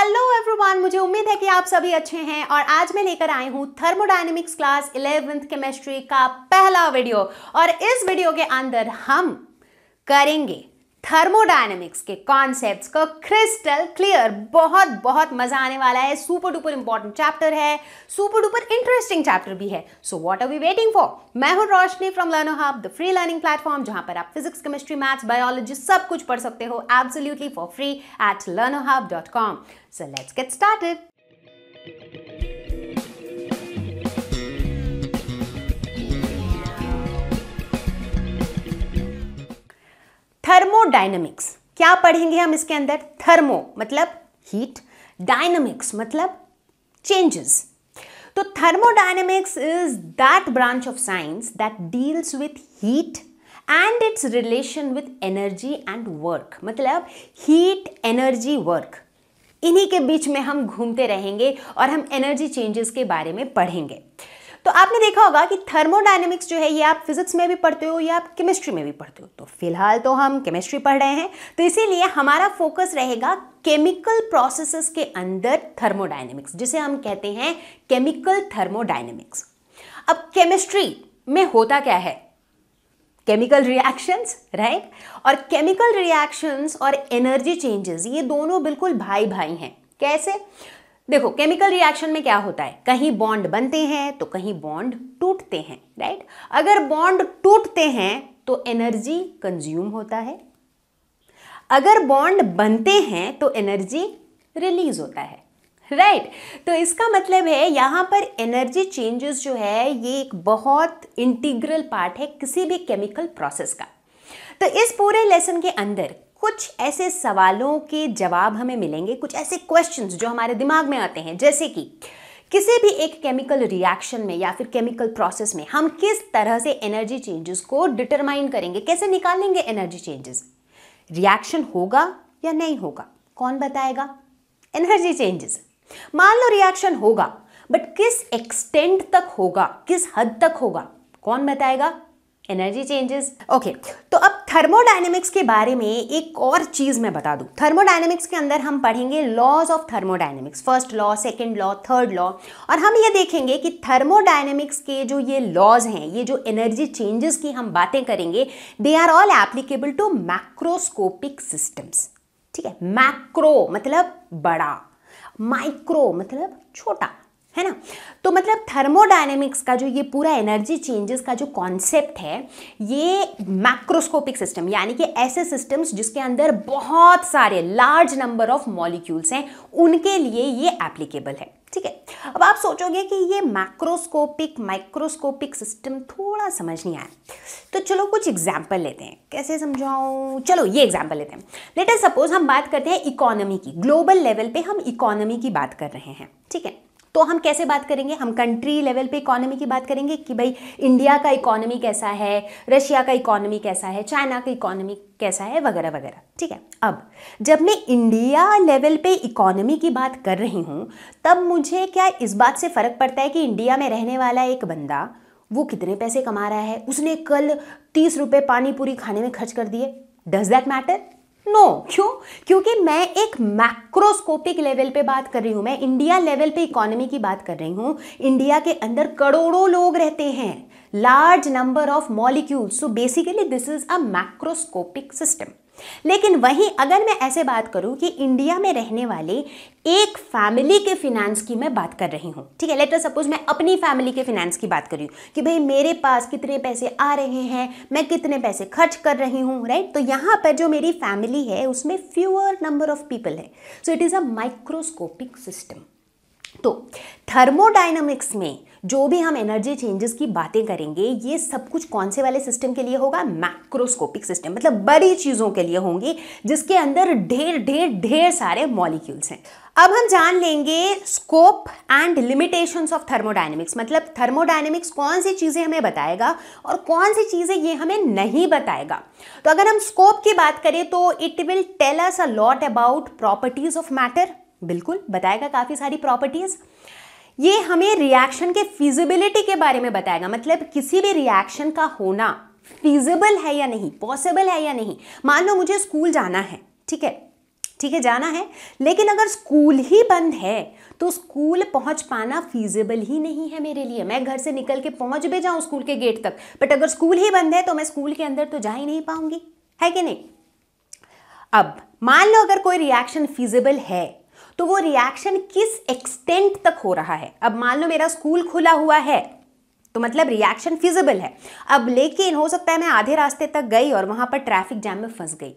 Hello everyone मुझे उम्मीद है कि आप सभी अच्छे हैं और आज मैं लेकर आई हूँ थर्मोडाइनमिक्स क्लास इलेवेंथ केमिस्ट्री का पहला वीडियो और इस वीडियो के अंदर हम करेंगे थर्मोडायनेमिक्स के कॉन्सेप्ट्स को क्रिस्टल क्लियर बहुत बहुत मजा आने वाला है सुपर डुपर इंपॉर्टेंट चैप्टर है सुपर डुपर इंटरेस्टिंग चैप्टर भी है so what are we waiting for मैं हूं Roshni from LearnoHub the free learning platform जहां पर आप फिजिक्स केमिस्ट्री मैथ्स बायोलॉजी सब कुछ पढ़ सकते हो absolutely for free at LearnoHub dot com so let's get started thermodynamics क्या पढ़ेंगे हम इसके अंदर थर्मो मतलब हीट डायनमिक्स मतलब चेंजेस तो thermodynamics is that branch of science that deals with heat and its relation with energy and work मतलब heat energy work इन्हीं के बीच में हम घूमते रहेंगे और हम एनर्जी चेंजेस के बारे में पढ़ेंगे तो आपने देखा होगा कि थर्मोडाइनमिक्स जो है ये आप फिजिक्स में भी पढ़ते हो या आप केमिस्ट्री में भी पढ़ते हो तो फिलहाल तो हम केमिस्ट्री पढ़ रहे हैं तो इसीलिए हमारा फोकस रहेगा केमिकल प्रोसेसेस के अंदर थर्मोडाइनमिक्स जिसे हम कहते हैं केमिकल थर्मोडाइनमिक्स अब केमिस्ट्री में होता क्या है केमिकल रिएक्शंस राइट और केमिकल रिएक्शंस और एनर्जी चेंजेस ये दोनों बिल्कुल भाई भाई हैं कैसे देखो केमिकल रिएक्शन में क्या होता है कहीं बॉन्ड बनते हैं तो कहीं बॉन्ड टूटते हैं राइट अगर बॉन्ड टूटते हैं तो एनर्जी कंज्यूम होता है अगर बॉन्ड बनते हैं तो एनर्जी रिलीज होता है राइट right. तो इसका मतलब है यहां पर एनर्जी चेंजेस जो है ये एक बहुत इंटीग्रल पार्ट है किसी भी केमिकल प्रोसेस का तो इस पूरे लेसन के अंदर कुछ ऐसे सवालों के जवाब हमें मिलेंगे कुछ ऐसे क्वेश्चंस जो हमारे दिमाग में आते हैं जैसे कि किसी भी एक केमिकल रिएक्शन में या फिर केमिकल प्रोसेस में हम किस तरह से एनर्जी चेंजेस को डिटरमाइन करेंगे कैसे निकालेंगे एनर्जी चेंजेस रिएक्शन होगा या नहीं होगा कौन बताएगा एनर्जी चेंजेस मान लो रिएक्शन होगा बट किस एक्सटेंट तक होगा किस हद तक होगा कौन बताएगा एनर्जी चेंजेस ओके तो अब थर्मोडाइनमिक्स के बारे में एक और चीज़ मैं बता दूं थर्मोडाइनमिक्स के अंदर हम पढ़ेंगे laws of thermodynamics first law second law third law और हम ये देखेंगे कि थर्मोडाइनमिक्स के जो ये लॉज हैं ये जो एनर्जी चेंजेस की हम बातें करेंगे they are all applicable to macroscopic systems ठीक है मैक्रो मतलब बड़ा माइक्रो मतलब छोटा है ना तो मतलब थर्मोडायनेमिक्स का जो ये पूरा एनर्जी चेंजेस का जो कॉन्सेप्ट है ये मैक्रोस्कोपिक सिस्टम यानी कि ऐसे सिस्टम्स जिसके अंदर बहुत सारे लार्ज नंबर ऑफ मॉलिक्यूल्स हैं उनके लिए ये एप्लीकेबल है ठीक है अब आप सोचोगे कि ये मैक्रोस्कोपिक माइक्रोस्कोपिक सिस्टम थोड़ा समझ नहीं आया तो चलो कुछ एग्जाम्पल लेते हैं कैसे समझाऊँ चलो ये एग्जाम्पल लेते हैं लेटर सपोज हम बात करते हैं इकोनॉमी की ग्लोबल लेवल पे हम इकोनॉमी की बात कर रहे हैं ठीक है तो हम कैसे बात करेंगे हम कंट्री लेवल पे इकोनॉमी की बात करेंगे कि भाई इंडिया का इकोनॉमी कैसा है रशिया का इकोनॉमी कैसा है चाइना का इकोनॉमी कैसा है वगैरह वगैरह ठीक है अब जब मैं इंडिया लेवल पे इकोनॉमी की बात कर रही हूँ तब मुझे क्या इस बात से फ़र्क पड़ता है कि इंडिया में रहने वाला एक बंदा वो कितने पैसे कमा रहा है उसने कल तीस रुपये पानी पूरी खाने में खर्च कर दिए does that matter no no. क्यों क्योंकि मैं एक मैक्रोस्कोपिक लेवल पे बात कर रही हूँ मैं इंडिया लेवल पे इकोनॉमी की बात कर रही हूँ इंडिया के अंदर करोड़ों लोग रहते हैं large number of molecules so basically this is a macroscopic system लेकिन वहीं अगर मैं ऐसे बात करूं कि इंडिया में रहने वाले एक फैमिली के फिनेंस की मैं बात कर रही हूं ठीक है लेटर सपोज मैं अपनी फैमिली के फिनेंस की बात कर रही हूं कि भाई मेरे पास कितने पैसे आ रहे हैं मैं कितने पैसे खर्च कर रही हूं राइट तो यहां पर जो मेरी फैमिली है उसमें फ्यूअर नंबर ऑफ पीपल है so it is a microscopic system तो थर्मोडाइनमिक्स में जो भी हम एनर्जी चेंजेस की बातें करेंगे ये सब कुछ कौन से वाले सिस्टम के लिए होगा मैक्रोस्कोपिक सिस्टम मतलब बड़ी चीज़ों के लिए होंगी जिसके अंदर ढेर ढेर ढेर सारे मॉलिक्यूल्स हैं अब हम जान लेंगे scope and limitations of thermodynamics मतलब थर्मोडाइनमिक्स कौन सी चीज़ें हमें बताएगा और कौन सी चीज़ें ये हमें नहीं बताएगा तो अगर हम स्कोप की बात करें तो it will tell us a lot about properties of matter बिल्कुल बताएगा काफ़ी सारी प्रॉपर्टीज़ ये हमें रिएक्शन के फिजिबिलिटी के बारे में बताएगा मतलब किसी भी रिएक्शन का होना फिजिबल है या नहीं पॉसिबल है या नहीं मान लो मुझे स्कूल जाना है ठीक है ठीक है जाना है लेकिन अगर स्कूल ही बंद है तो स्कूल पहुंच पाना फीजिबल ही नहीं है मेरे लिए मैं घर से निकल के पहुंच भी जाऊं स्कूल के गेट तक बट अगर स्कूल ही बंद है तो मैं स्कूल के अंदर तो जा ही नहीं पाऊंगी है कि नहीं अब मान लो अगर कोई रिएक्शन फिजिबल है तो वो रिएक्शन किस एक्सटेंट तक हो रहा है अब मान लो मेरा स्कूल खुला हुआ है तो मतलब रिएक्शन फिजिबल है अब लेकिन हो सकता है मैं आधे रास्ते तक गई और वहां पर ट्रैफिक जैम में फंस गई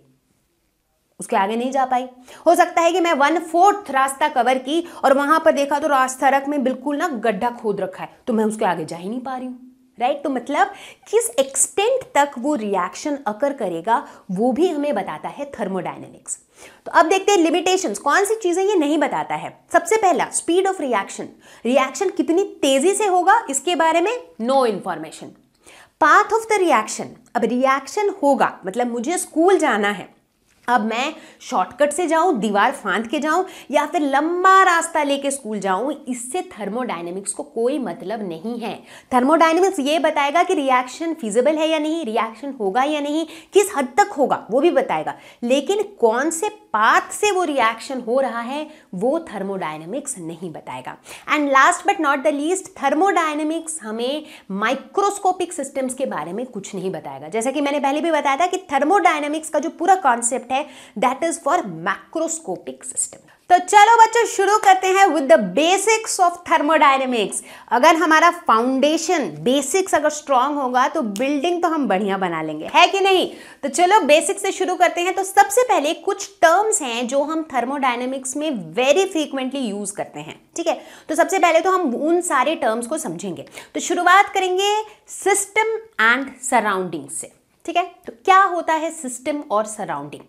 उसके आगे नहीं जा पाई हो सकता है कि मैं वन फोर्थ रास्ता कवर की और वहां पर देखा तो रास्ता रख में बिल्कुल ना गड्ढा खोद रखा है तो मैं उसके आगे जा ही नहीं पा रही हूं राइट right? तो मतलब किस एक्सटेंट तक वो रिएक्शन अकर करेगा वो भी हमें बताता है थर्मोडाइनमिक्स तो अब देखते हैं लिमिटेशंस कौन सी चीज़ें ये नहीं बताता है सबसे पहला स्पीड ऑफ रिएक्शन रिएक्शन कितनी तेज़ी से होगा इसके बारे में no information path of the reaction अब रिएक्शन होगा मतलब मुझे स्कूल जाना है अब मैं शॉर्टकट से जाऊं दीवार फांद के जाऊं या फिर लंबा रास्ता लेके स्कूल जाऊं इससे थर्मोडाइनमिक्स को कोई मतलब नहीं है थर्मोडाइनमिक्स ये बताएगा कि रिएक्शन फिजिबल है या नहीं रिएक्शन होगा या नहीं किस हद तक होगा वो भी बताएगा लेकिन कौन से पाथ से वो रिएक्शन हो रहा है वो थर्मोडाइनमिक्स नहीं बताएगा and last but not the least thermodynamics हमें माइक्रोस्कोपिक सिस्टम्स के बारे में कुछ नहीं बताएगा जैसा कि मैंने पहले भी बताया था कि थर्मोडाइनमिक्स का जो पूरा कॉन्सेप्ट है that is for macroscopic system तो चलो बच्चों शुरू करते हैं with the basics of thermodynamics अगर हमारा फाउंडेशन बेसिक्स अगर स्ट्रांग होगा तो बिल्डिंग तो हम बढ़िया बना लेंगे है कि नहीं तो चलो बेसिक्स से शुरू करते हैं तो सबसे पहले कुछ टर्म्स हैं जो हम थर्मोडायनेमिक्स में वेरी फ्रीक्वेंटली यूज करते हैं ठीक है तो सबसे पहले तो हम उन सारे टर्म्स को समझेंगे तो शुरुआत करेंगे सिस्टम एंड सराउंडिंग से ठीक है तो क्या होता है सिस्टम और सराउंडिंग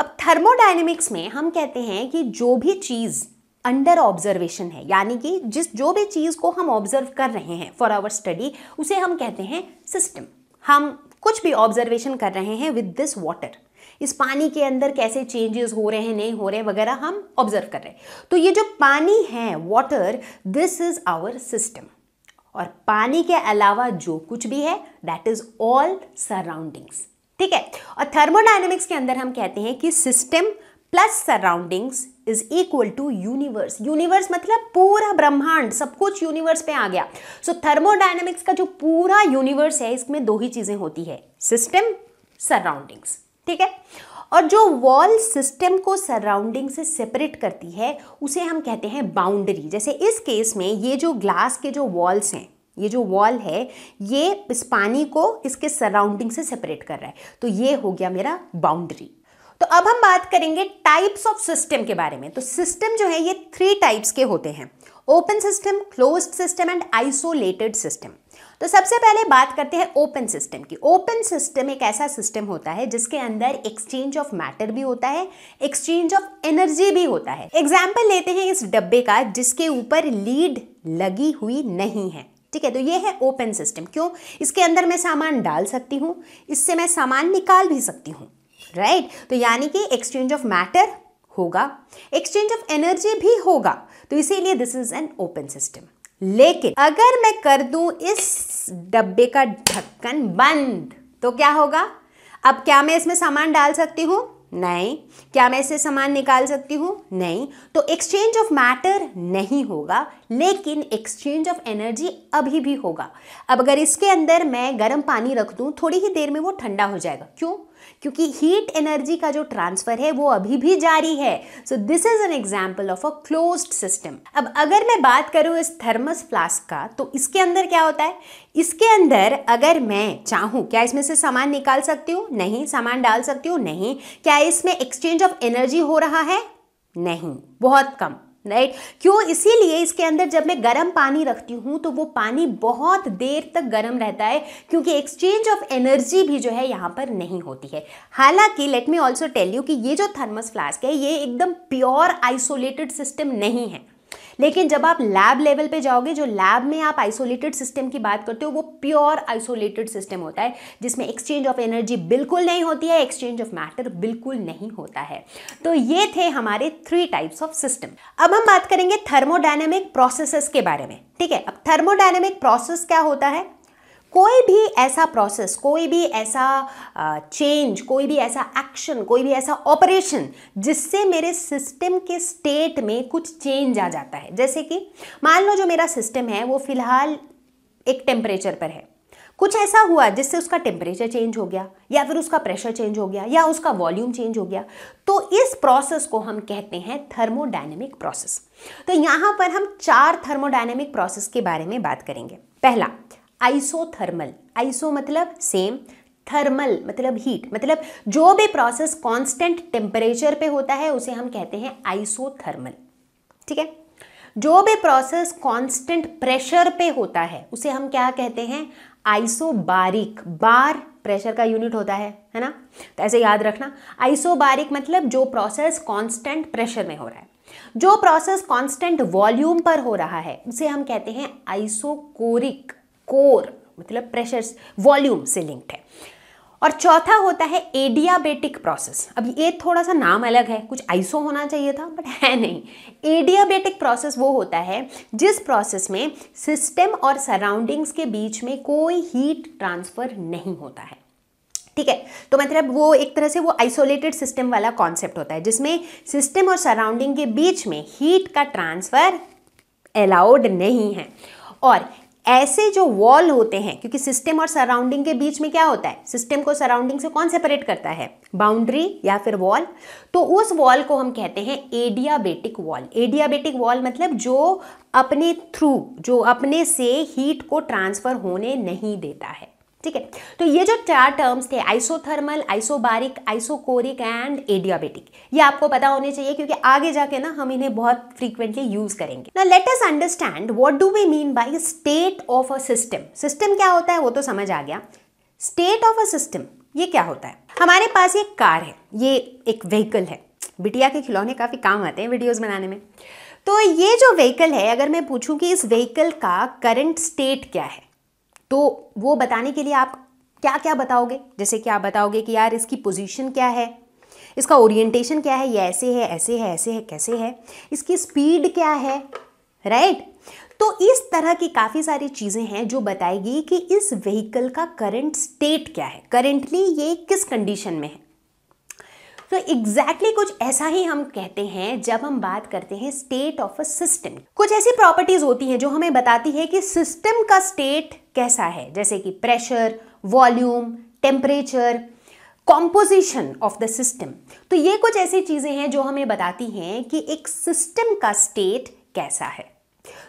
अब थर्मोडाइनमिक्स में हम कहते हैं कि जो भी चीज़ अंडर ऑब्जर्वेशन है यानी कि जिस जो भी चीज़ को हम ऑब्जर्व कर रहे हैं फॉर आवर स्टडी उसे हम कहते हैं सिस्टम हम कुछ भी ऑब्जर्वेशन कर रहे हैं विद दिस वाटर इस पानी के अंदर कैसे चेंजेस हो रहे हैं नहीं हो रहे वगैरह हम ऑब्जर्व कर रहे हैं तो ये जो पानी है water this is our system और पानी के अलावा जो कुछ भी है दैट इज ऑल सराउंडिंग्स ठीक है और थर्मोडाइनमिक्स के अंदर हम कहते हैं कि system plus surroundings is equal to universe universe मतलब पूरा ब्रह्मांड सब कुछ यूनिवर्स पे आ गया सो so, थर्मोडाइनमिक्स का जो पूरा यूनिवर्स है इसमें दो ही चीज़ें होती है सिस्टम सराउंडिंग्स ठीक है और जो वॉल सिस्टम को सराउंडिंग से सेपरेट करती है उसे हम कहते हैं बाउंड्री जैसे इस केस में ये जो ग्लास के जो वॉल्स हैं ये जो वॉल है ये इस पानी को इसके सराउंडिंग से सेपरेट कर रहा है तो ये हो गया मेरा बाउंड्री तो अब हम बात करेंगे टाइप्स ऑफ सिस्टम के बारे में तो सिस्टम जो है ये थ्री टाइप्स के होते हैं open system close system and isolated system तो सबसे पहले बात करते हैं ओपन सिस्टम की ओपन सिस्टम एक ऐसा सिस्टम होता है जिसके अंदर एक्सचेंज ऑफ मैटर भी होता है एक्सचेंज ऑफ एनर्जी भी होता है एग्जाम्पल लेते हैं इस डब्बे का जिसके ऊपर लीड लगी हुई नहीं है ठीक है तो ये है ओपन सिस्टम क्यों इसके अंदर मैं सामान डाल सकती हूँ इससे मैं सामान निकाल भी सकती हूँ राइट तो यानी कि एक्सचेंज ऑफ मैटर होगा एक्सचेंज ऑफ एनर्जी भी होगा तो इसीलिए this is an open system लेकिन अगर मैं कर दूं इस डब्बे का ढक्कन बंद तो क्या होगा अब क्या मैं इसमें सामान डाल सकती हूं नहीं क्या मैं इसे सामान निकाल सकती हूँ नहीं तो एक्सचेंज ऑफ मैटर नहीं होगा लेकिन एक्सचेंज ऑफ एनर्जी अभी भी होगा अब अगर इसके अंदर मैं गर्म पानी रख दूँ थोड़ी ही देर में वो ठंडा हो जाएगा क्यों क्योंकि हीट एनर्जी का जो ट्रांसफर है वो अभी भी जारी है so this is an example of a closed system अब अगर मैं बात करूँ इस थर्मस फ्लास्क का तो इसके अंदर क्या होता है इसके अंदर अगर मैं चाहूँ क्या इसमें से सामान निकाल सकती हूँ नहीं सामान डाल सकती हूँ नहीं क्या इसमें एक्सचेंज ऑफ एनर्जी हो रहा है नहीं बहुत कम राइट right? क्यों इसीलिए इसके अंदर जब मैं गर्म पानी रखती हूँ तो वो पानी बहुत देर तक गर्म रहता है क्योंकि एक्सचेंज ऑफ एनर्जी भी जो है यहाँ पर नहीं होती है हालांकि let me also tell you कि ये जो थर्मस फ्लास्क है ये एकदम प्योर आइसोलेटेड सिस्टम नहीं है लेकिन जब आप लैब लेवल पे जाओगे जो लैब में आप आइसोलेटेड सिस्टम की बात करते हो वो प्योर आइसोलेटेड सिस्टम होता है जिसमें एक्सचेंज ऑफ एनर्जी बिल्कुल नहीं होती है एक्सचेंज ऑफ मैटर बिल्कुल नहीं होता है तो ये थे हमारे थ्री टाइप्स ऑफ सिस्टम अब हम बात करेंगे थर्मोडाइनमिक प्रोसेसेस के बारे में ठीक है अब थर्मोडाइनमिक प्रोसेस क्या होता है कोई भी ऐसा प्रोसेस कोई भी ऐसा चेंज कोई भी ऐसा एक्शन कोई भी ऐसा ऑपरेशन जिससे मेरे सिस्टम के स्टेट में कुछ चेंज आ जाता है जैसे कि मान लो जो मेरा सिस्टम है वो फिलहाल एक टेम्परेचर पर है कुछ ऐसा हुआ जिससे उसका टेम्परेचर चेंज हो गया या फिर उसका प्रेशर चेंज हो गया या उसका वॉल्यूम चेंज हो गया तो इस प्रोसेस को हम कहते हैं थर्मोडाइनमिक प्रोसेस तो यहाँ पर हम चार थर्मोडाइनमिक प्रोसेस के बारे में बात करेंगे पहला आइसोथर्मल आइसो मतलब सेम थर्मल मतलब हीट मतलब जो भी प्रोसेस कांस्टेंट टेम्परेचर पे होता है उसे हम कहते हैं आइसोथर्मल ठीक है जो भी प्रोसेस कांस्टेंट प्रेशर पे होता है उसे हम क्या कहते हैं आइसोबारिक बार प्रेशर का यूनिट होता है है ना तो ऐसे याद रखना आइसोबारिक मतलब जो प्रोसेस कांस्टेंट प्रेशर में हो रहा है जो प्रोसेस कांस्टेंट वॉल्यूम पर हो रहा है उसे हम कहते हैं आइसोकोरिक कोर मतलब प्रेशर वॉल्यूम से लिंक्ड है और चौथा होता है एडियाबेटिक प्रोसेस अब ये थोड़ा सा नाम अलग है कुछ आइसो होना चाहिए था बट है नहीं एडियाबेटिक प्रोसेस वो होता है जिस प्रोसेस में सिस्टम और सराउंडिंग्स के बीच में कोई हीट ट्रांसफर नहीं होता है ठीक है तो मतलब वो एक तरह से वो आइसोलेटेड सिस्टम वाला कॉन्सेप्ट होता है जिसमें सिस्टम और सराउंडिंग के बीच में हीट का ट्रांसफ़र अलाउड नहीं है और ऐसे जो वॉल होते हैं क्योंकि सिस्टम और सराउंडिंग के बीच में क्या होता है सिस्टम को सराउंडिंग से कौन सेपरेट करता है बाउंड्री या फिर वॉल तो उस वॉल को हम कहते हैं एडियाबेटिक वॉल एडियाबेटिक वॉल मतलब जो अपने थ्रू जो अपने से हीट को ट्रांसफ़र होने नहीं देता है ठीक है तो ये जो चार टर्म्स थे isothermal isobaric isochoric and adiabatic ये आपको पता होने चाहिए क्योंकि आगे जाके ना हम इन्हें बहुत फ्रीक्वेंटली यूज करेंगे ना let us understand what do we mean by state of a system system क्या होता है वो तो समझ आ गया स्टेट ऑफ अ सिस्टम ये क्या होता है हमारे पास ये कार है ये एक व्हीकल है बिटिया के खिलौने काफ़ी काम आते हैं वीडियोज़ बनाने में तो ये जो व्हीकल है अगर मैं पूछूं कि इस व्हीकल का करंट स्टेट क्या है तो वो बताने के लिए आप क्या क्या बताओगे जैसे कि आप बताओगे कि यार इसकी पोजीशन क्या है इसका ओरिएंटेशन क्या है ये ऐसे है ऐसे है ऐसे है कैसे है इसकी स्पीड क्या है राइट right? तो इस तरह की काफ़ी सारी चीज़ें हैं जो बताएगी कि इस व्हीकल का करंट स्टेट क्या है करेंटली ये किस कंडीशन में है तो एग्जैक्टली exactly कुछ ऐसा ही हम कहते हैं जब हम बात करते हैं स्टेट ऑफ अ सिस्टम कुछ ऐसी प्रॉपर्टीज होती हैं जो हमें बताती है कि सिस्टम का स्टेट कैसा है जैसे कि pressure volume temperature composition of the system तो ये कुछ ऐसी चीज़ें हैं जो हमें बताती हैं कि एक सिस्टम का स्टेट कैसा है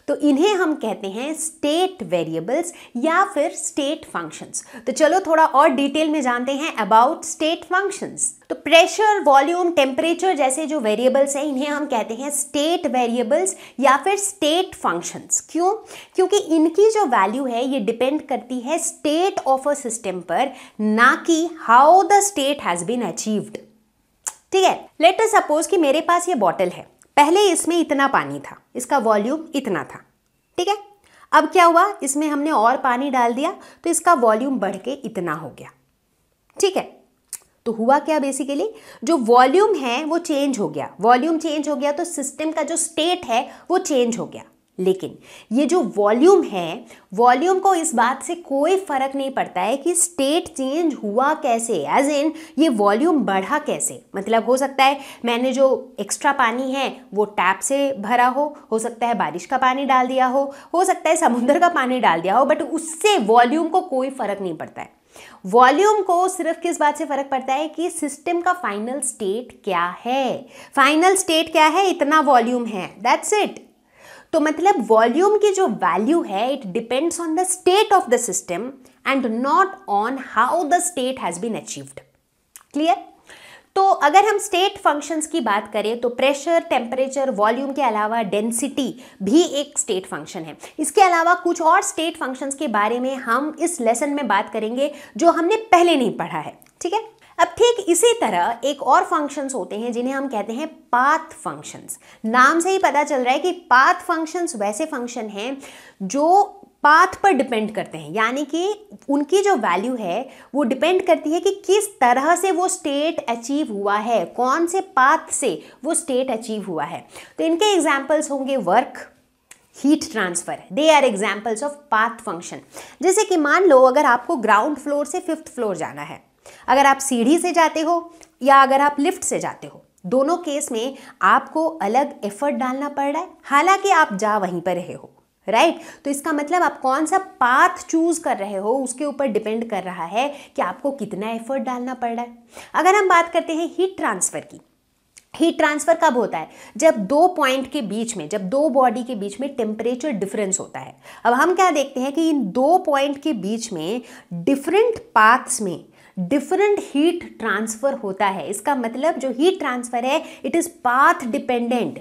तो इन्हें हम कहते हैं स्टेट वेरिएबल्स या फिर स्टेट फंक्शंस तो चलो थोड़ा और डिटेल में जानते हैं अबाउट स्टेट फंक्शंस तो प्रेशर वॉल्यूम टेम्परेचर जैसे जो वेरिएबल्स हैं इन्हें हम कहते हैं स्टेट वेरिएबल्स या फिर स्टेट फंक्शंस क्यों क्योंकि इनकी जो वैल्यू है ये डिपेंड करती है स्टेट ऑफ अ सिस्टम पर ना कि how the state has been achieved ठीक है लेट अस सपोज कि मेरे पास ये बॉटल है पहले इसमें इतना पानी था इसका वॉल्यूम इतना था ठीक है अब क्या हुआ इसमें हमने और पानी डाल दिया तो इसका वॉल्यूम बढ़ के इतना हो गया ठीक है तो हुआ क्या बेसिकली जो वॉल्यूम है वो चेंज हो गया वॉल्यूम चेंज हो गया तो सिस्टम का जो स्टेट है वो चेंज हो गया लेकिन ये जो वॉल्यूम है वॉल्यूम को इस बात से कोई फर्क नहीं पड़ता है कि स्टेट चेंज हुआ कैसे एज इन ये वॉल्यूम बढ़ा कैसे मतलब हो सकता है मैंने जो एक्स्ट्रा पानी है वो टैप से भरा हो हो सकता है बारिश का पानी डाल दिया हो हो सकता है समुद्र का पानी डाल दिया हो बट उससे वॉल्यूम को कोई फर्क नहीं पड़ता है वॉल्यूम को सिर्फ किस बात से फर्क पड़ता है कि सिस्टम का फाइनल स्टेट क्या है फाइनल स्टेट क्या है इतना वॉल्यूम है दैट्स इट तो मतलब वॉल्यूम की जो वैल्यू है it depends on the state of the system and not on how the state has been achieved clear तो अगर हम स्टेट फंक्शंस की बात करें तो प्रेशर टेम्परेचर वॉल्यूम के अलावा डेंसिटी भी एक स्टेट फंक्शन है इसके अलावा कुछ और स्टेट फंक्शंस के बारे में हम इस लेसन में बात करेंगे जो हमने पहले नहीं पढ़ा है ठीक है अब ठीक इसी तरह एक और फंक्शंस होते हैं जिन्हें हम कहते हैं पाथ फंक्शंस नाम से ही पता चल रहा है कि पाथ फंक्शंस वैसे फंक्शन हैं जो पाथ पर डिपेंड करते हैं यानी कि उनकी जो वैल्यू है वो डिपेंड करती है कि किस तरह से वो स्टेट अचीव हुआ है कौन से पाथ से वो स्टेट अचीव हुआ है तो इनके एग्जाम्पल्स होंगे work heat transfer they are examples of path function जैसे कि मान लो अगर आपको ग्राउंड फ्लोर से फिफ्थ फ्लोर जाना है अगर आप सीढ़ी से जाते हो या अगर आप लिफ्ट से जाते हो दोनों केस में आपको अलग एफर्ट डालना पड़ रहा है हालांकि आप जा वहीं पर रहे हो राइट right? तो इसका मतलब आप कौन सा पाथ चूज कर रहे हो उसके ऊपर डिपेंड कर रहा है कि आपको कितना एफर्ट डालना पड़ रहा है अगर हम बात करते हैं हीट ट्रांसफर की हीट ट्रांसफर कब होता है जब दो पॉइंट के बीच में जब दो बॉडी के बीच में टेम्परेचर डिफरेंस होता है अब हम क्या देखते हैं कि इन दो पॉइंट के बीच में डिफरेंट पाथ्स में डिफरेंट हीट ट्रांसफ़र होता है इसका मतलब जो हीट ट्रांसफ़र है it is path dependent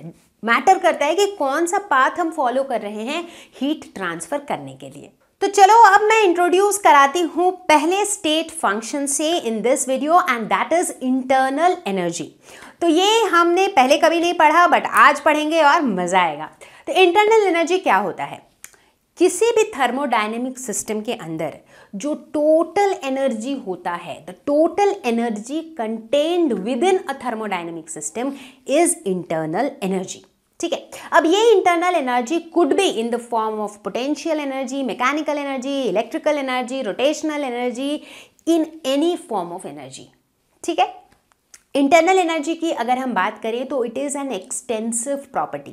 matter करता है कि कौन सा पाथ हम फॉलो कर रहे हैं हीट ट्रांसफ़र करने के लिए तो चलो अब मैं इंट्रोड्यूस कराती हूँ पहले स्टेट फंक्शन से in this video and that is internal energy तो ये हमने पहले कभी नहीं पढ़ा बट आज पढ़ेंगे और मज़ा आएगा तो इंटरनल एनर्जी क्या होता है किसी भी थर्मोडाइनेमिक सिस्टम के अंदर जो टोटल एनर्जी होता है the total energy contained within a thermodynamic system is internal energy ठीक है अब ये internal energy could be in the form of potential energy mechanical energy electrical energy rotational energy in any form of energy ठीक है internal energy की अगर हम बात करें तो it is an extensive property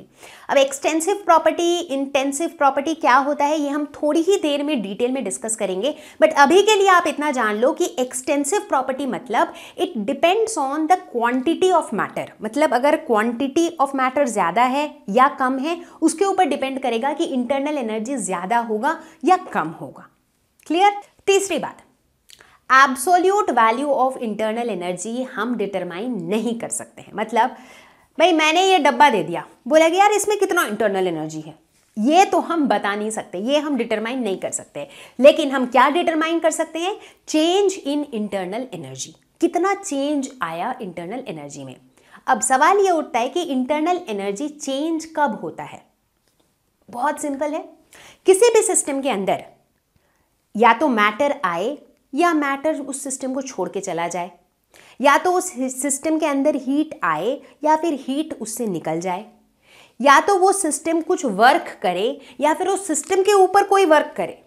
अब एक्सटेंसिव प्रॉपर्टी इंटेंसिव प्रॉपर्टी क्या होता है ये हम थोड़ी ही देर में डिटेल में डिस्कस करेंगे बट अभी के लिए आप इतना जान लो कि एक्सटेंसिव प्रॉपर्टी मतलब it depends on the quantity of matter मतलब अगर क्वांटिटी ऑफ मैटर ज़्यादा है या कम है उसके ऊपर डिपेंड करेगा कि इंटरनल एनर्जी ज़्यादा होगा या कम होगा क्लियर तीसरी बात absolute value of internal energy हम डिटरमाइन नहीं कर सकते हैं मतलब भाई मैंने ये डब्बा दे दिया बोला कि यार इसमें कितना इंटरनल एनर्जी है ये तो हम बता नहीं सकते ये हम डिटरमाइन नहीं कर सकते लेकिन हम क्या डिटरमाइन कर सकते हैं चेंज इन इंटरनल एनर्जी कितना चेंज आया इंटरनल एनर्जी में अब सवाल ये उठता है कि इंटरनल एनर्जी चेंज कब होता है बहुत सिंपल है किसी भी सिस्टम के अंदर या तो मैटर आए या मैटर उस सिस्टम को छोड़ के चला जाए या तो उस सिस्टम के अंदर हीट आए या फिर हीट उससे निकल जाए या तो वो सिस्टम कुछ वर्क करे या फिर उस सिस्टम के ऊपर कोई वर्क करे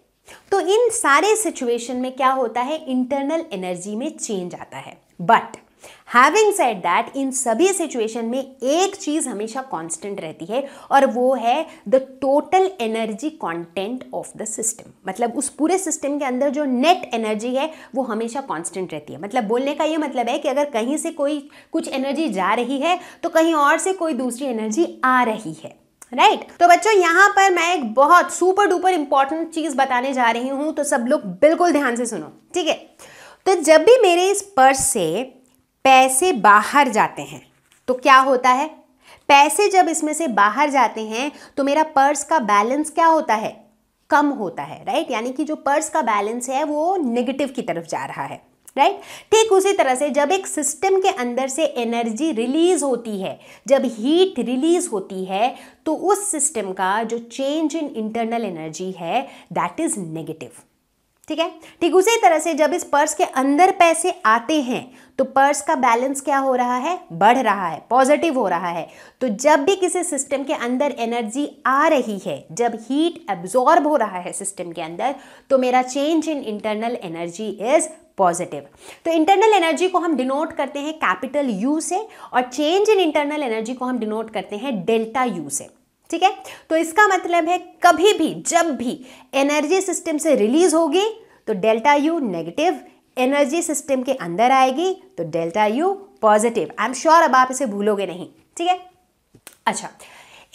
तो इन सारे सिचुएशन में क्या होता है इंटरनल एनर्जी में चेंज आता है बट हैविंग सेड दैट इन सभी सिचुएशन में एक चीज़ हमेशा कॉन्स्टेंट रहती है और वो है the total energy content of the system मतलब उस पूरे सिस्टम के अंदर जो नेट एनर्जी है वो हमेशा कॉन्स्टेंट रहती है मतलब बोलने का ये मतलब है कि अगर कहीं से कोई कुछ एनर्जी जा रही है तो कहीं और से कोई दूसरी एनर्जी आ रही है राइट right. तो बच्चों यहाँ पर मैं एक बहुत सुपर डुपर इंपॉर्टेंट चीज़ बताने जा रही हूँ तो सब लोग बिल्कुल ध्यान से सुनो ठीक है तो जब भी मेरे इस पर्स से पैसे बाहर जाते हैं तो क्या होता है पैसे जब इसमें से बाहर जाते हैं तो मेरा पर्स का बैलेंस क्या होता है कम होता है राइट यानी कि जो पर्स का बैलेंस है वो नेगेटिव की तरफ जा रहा है राइट ठीक उसी तरह से जब एक सिस्टम के अंदर से एनर्जी रिलीज होती है जब हीट रिलीज होती है तो उस सिस्टम का जो चेंज इन इंटरनल एनर्जी है दैट इज नेगेटिव ठीक है ठीक उसी तरह से जब इस पर्स के अंदर पैसे आते हैं तो पर्स का बैलेंस क्या हो रहा है बढ़ रहा है पॉजिटिव हो रहा है तो जब भी किसी सिस्टम के अंदर एनर्जी आ रही है जब हीट एब्जॉर्ब हो रहा है सिस्टम के अंदर तो मेरा change in internal energy is positive तो इंटरनल एनर्जी को हम डिनोट करते हैं कैपिटल यू से और चेंज इन इंटरनल एनर्जी को हम डिनोट करते हैं डेल्टा यू से ठीक है तो इसका मतलब है कभी भी जब भी एनर्जी सिस्टम से रिलीज होगी तो delta U negative energy system के अंदर आएगी तो delta U positive I am sure अब आप इसे भूलोगे नहीं ठीक है अच्छा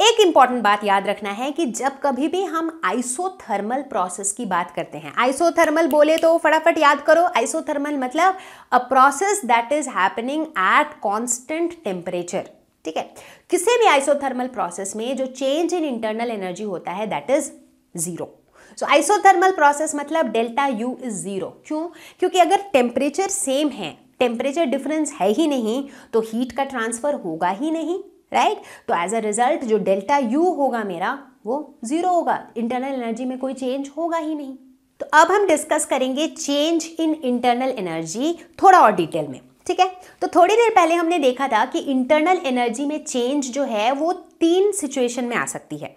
एक इंपॉर्टेंट बात याद रखना है कि जब कभी भी हम आइसोथर्मल प्रोसेस की बात करते हैं आइसोथर्मल बोले तो फटाफट याद करो आइसोथर्मल मतलब a process that is happening at constant temperature ठीक है किसी भी आइसोथर्मल प्रोसेस में जो चेंज इन इंटरनल एनर्जी होता है that is zero so isothermal process मतलब डेल्टा यू इज जीरो क्यों क्योंकि अगर टेम्परेचर सेम है टेम्परेचर डिफरेंस है ही नहीं तो हीट का ट्रांसफर होगा ही नहीं राइट right? तो एज अ रिजल्ट जो डेल्टा यू होगा मेरा वो जीरो होगा इंटरनल एनर्जी में कोई चेंज होगा ही नहीं तो अब हम डिस्कस करेंगे चेंज इन इंटरनल एनर्जी थोड़ा और डिटेल में ठीक है तो थोड़ी देर पहले हमने देखा था कि इंटरनल एनर्जी में चेंज जो है वो तीन सिचुएशन में आ सकती है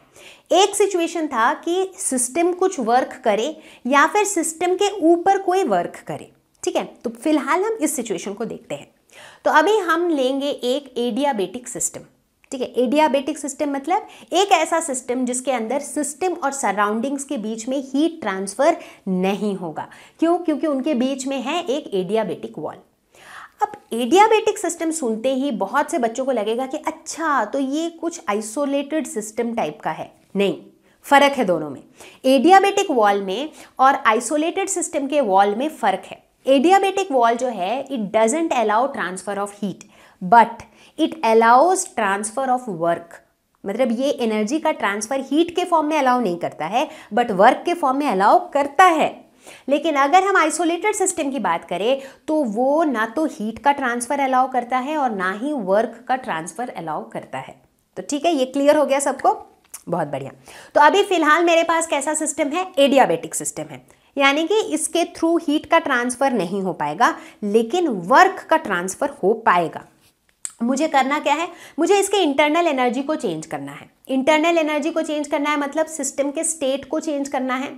एक सिचुएशन था कि सिस्टम कुछ वर्क करे या फिर सिस्टम के ऊपर कोई वर्क करे ठीक है तो फिलहाल हम इस सिचुएशन को देखते हैं तो अभी हम लेंगे एक एडियाबेटिक सिस्टम ठीक है एडियाबेटिक सिस्टम मतलब एक ऐसा सिस्टम जिसके अंदर सिस्टम और सराउंडिंग्स के बीच में हीट ट्रांसफर नहीं होगा क्यों क्योंकि उनके बीच में है एक एडियाबेटिक वॉल अब एडियाबेटिक सिस्टम सुनते ही बहुत से बच्चों को लगेगा कि अच्छा तो ये कुछ आइसोलेटेड सिस्टम टाइप का है नहीं फ़र्क है दोनों में एडियाबेटिक वॉल में और आइसोलेटेड सिस्टम के वॉल में फ़र्क है एडियाबेटिक वॉल जो है it doesn't allow transfer of heat but it allows transfer of work मतलब ये एनर्जी का ट्रांसफ़र हीट के फॉर्म में अलाउ नहीं करता है बट वर्क के फॉर्म में अलाउ करता है लेकिन अगर हम आइसोलेटेड सिस्टम की बात करें तो वो ना तो हीट का ट्रांसफ़र अलाउ करता है और ना ही वर्क का ट्रांसफ़र अलाउ करता है तो ठीक है ये क्लियर हो गया सबको बहुत बढ़िया तो अभी फ़िलहाल मेरे पास कैसा सिस्टम है एडियाबेटिक सिस्टम है यानी कि इसके थ्रू हीट का ट्रांसफ़र नहीं हो पाएगा लेकिन वर्क का ट्रांसफ़र हो पाएगा मुझे करना क्या है मुझे इसके इंटरनल एनर्जी को चेंज करना है इंटरनल एनर्जी को चेंज करना है मतलब सिस्टम के स्टेट को चेंज करना है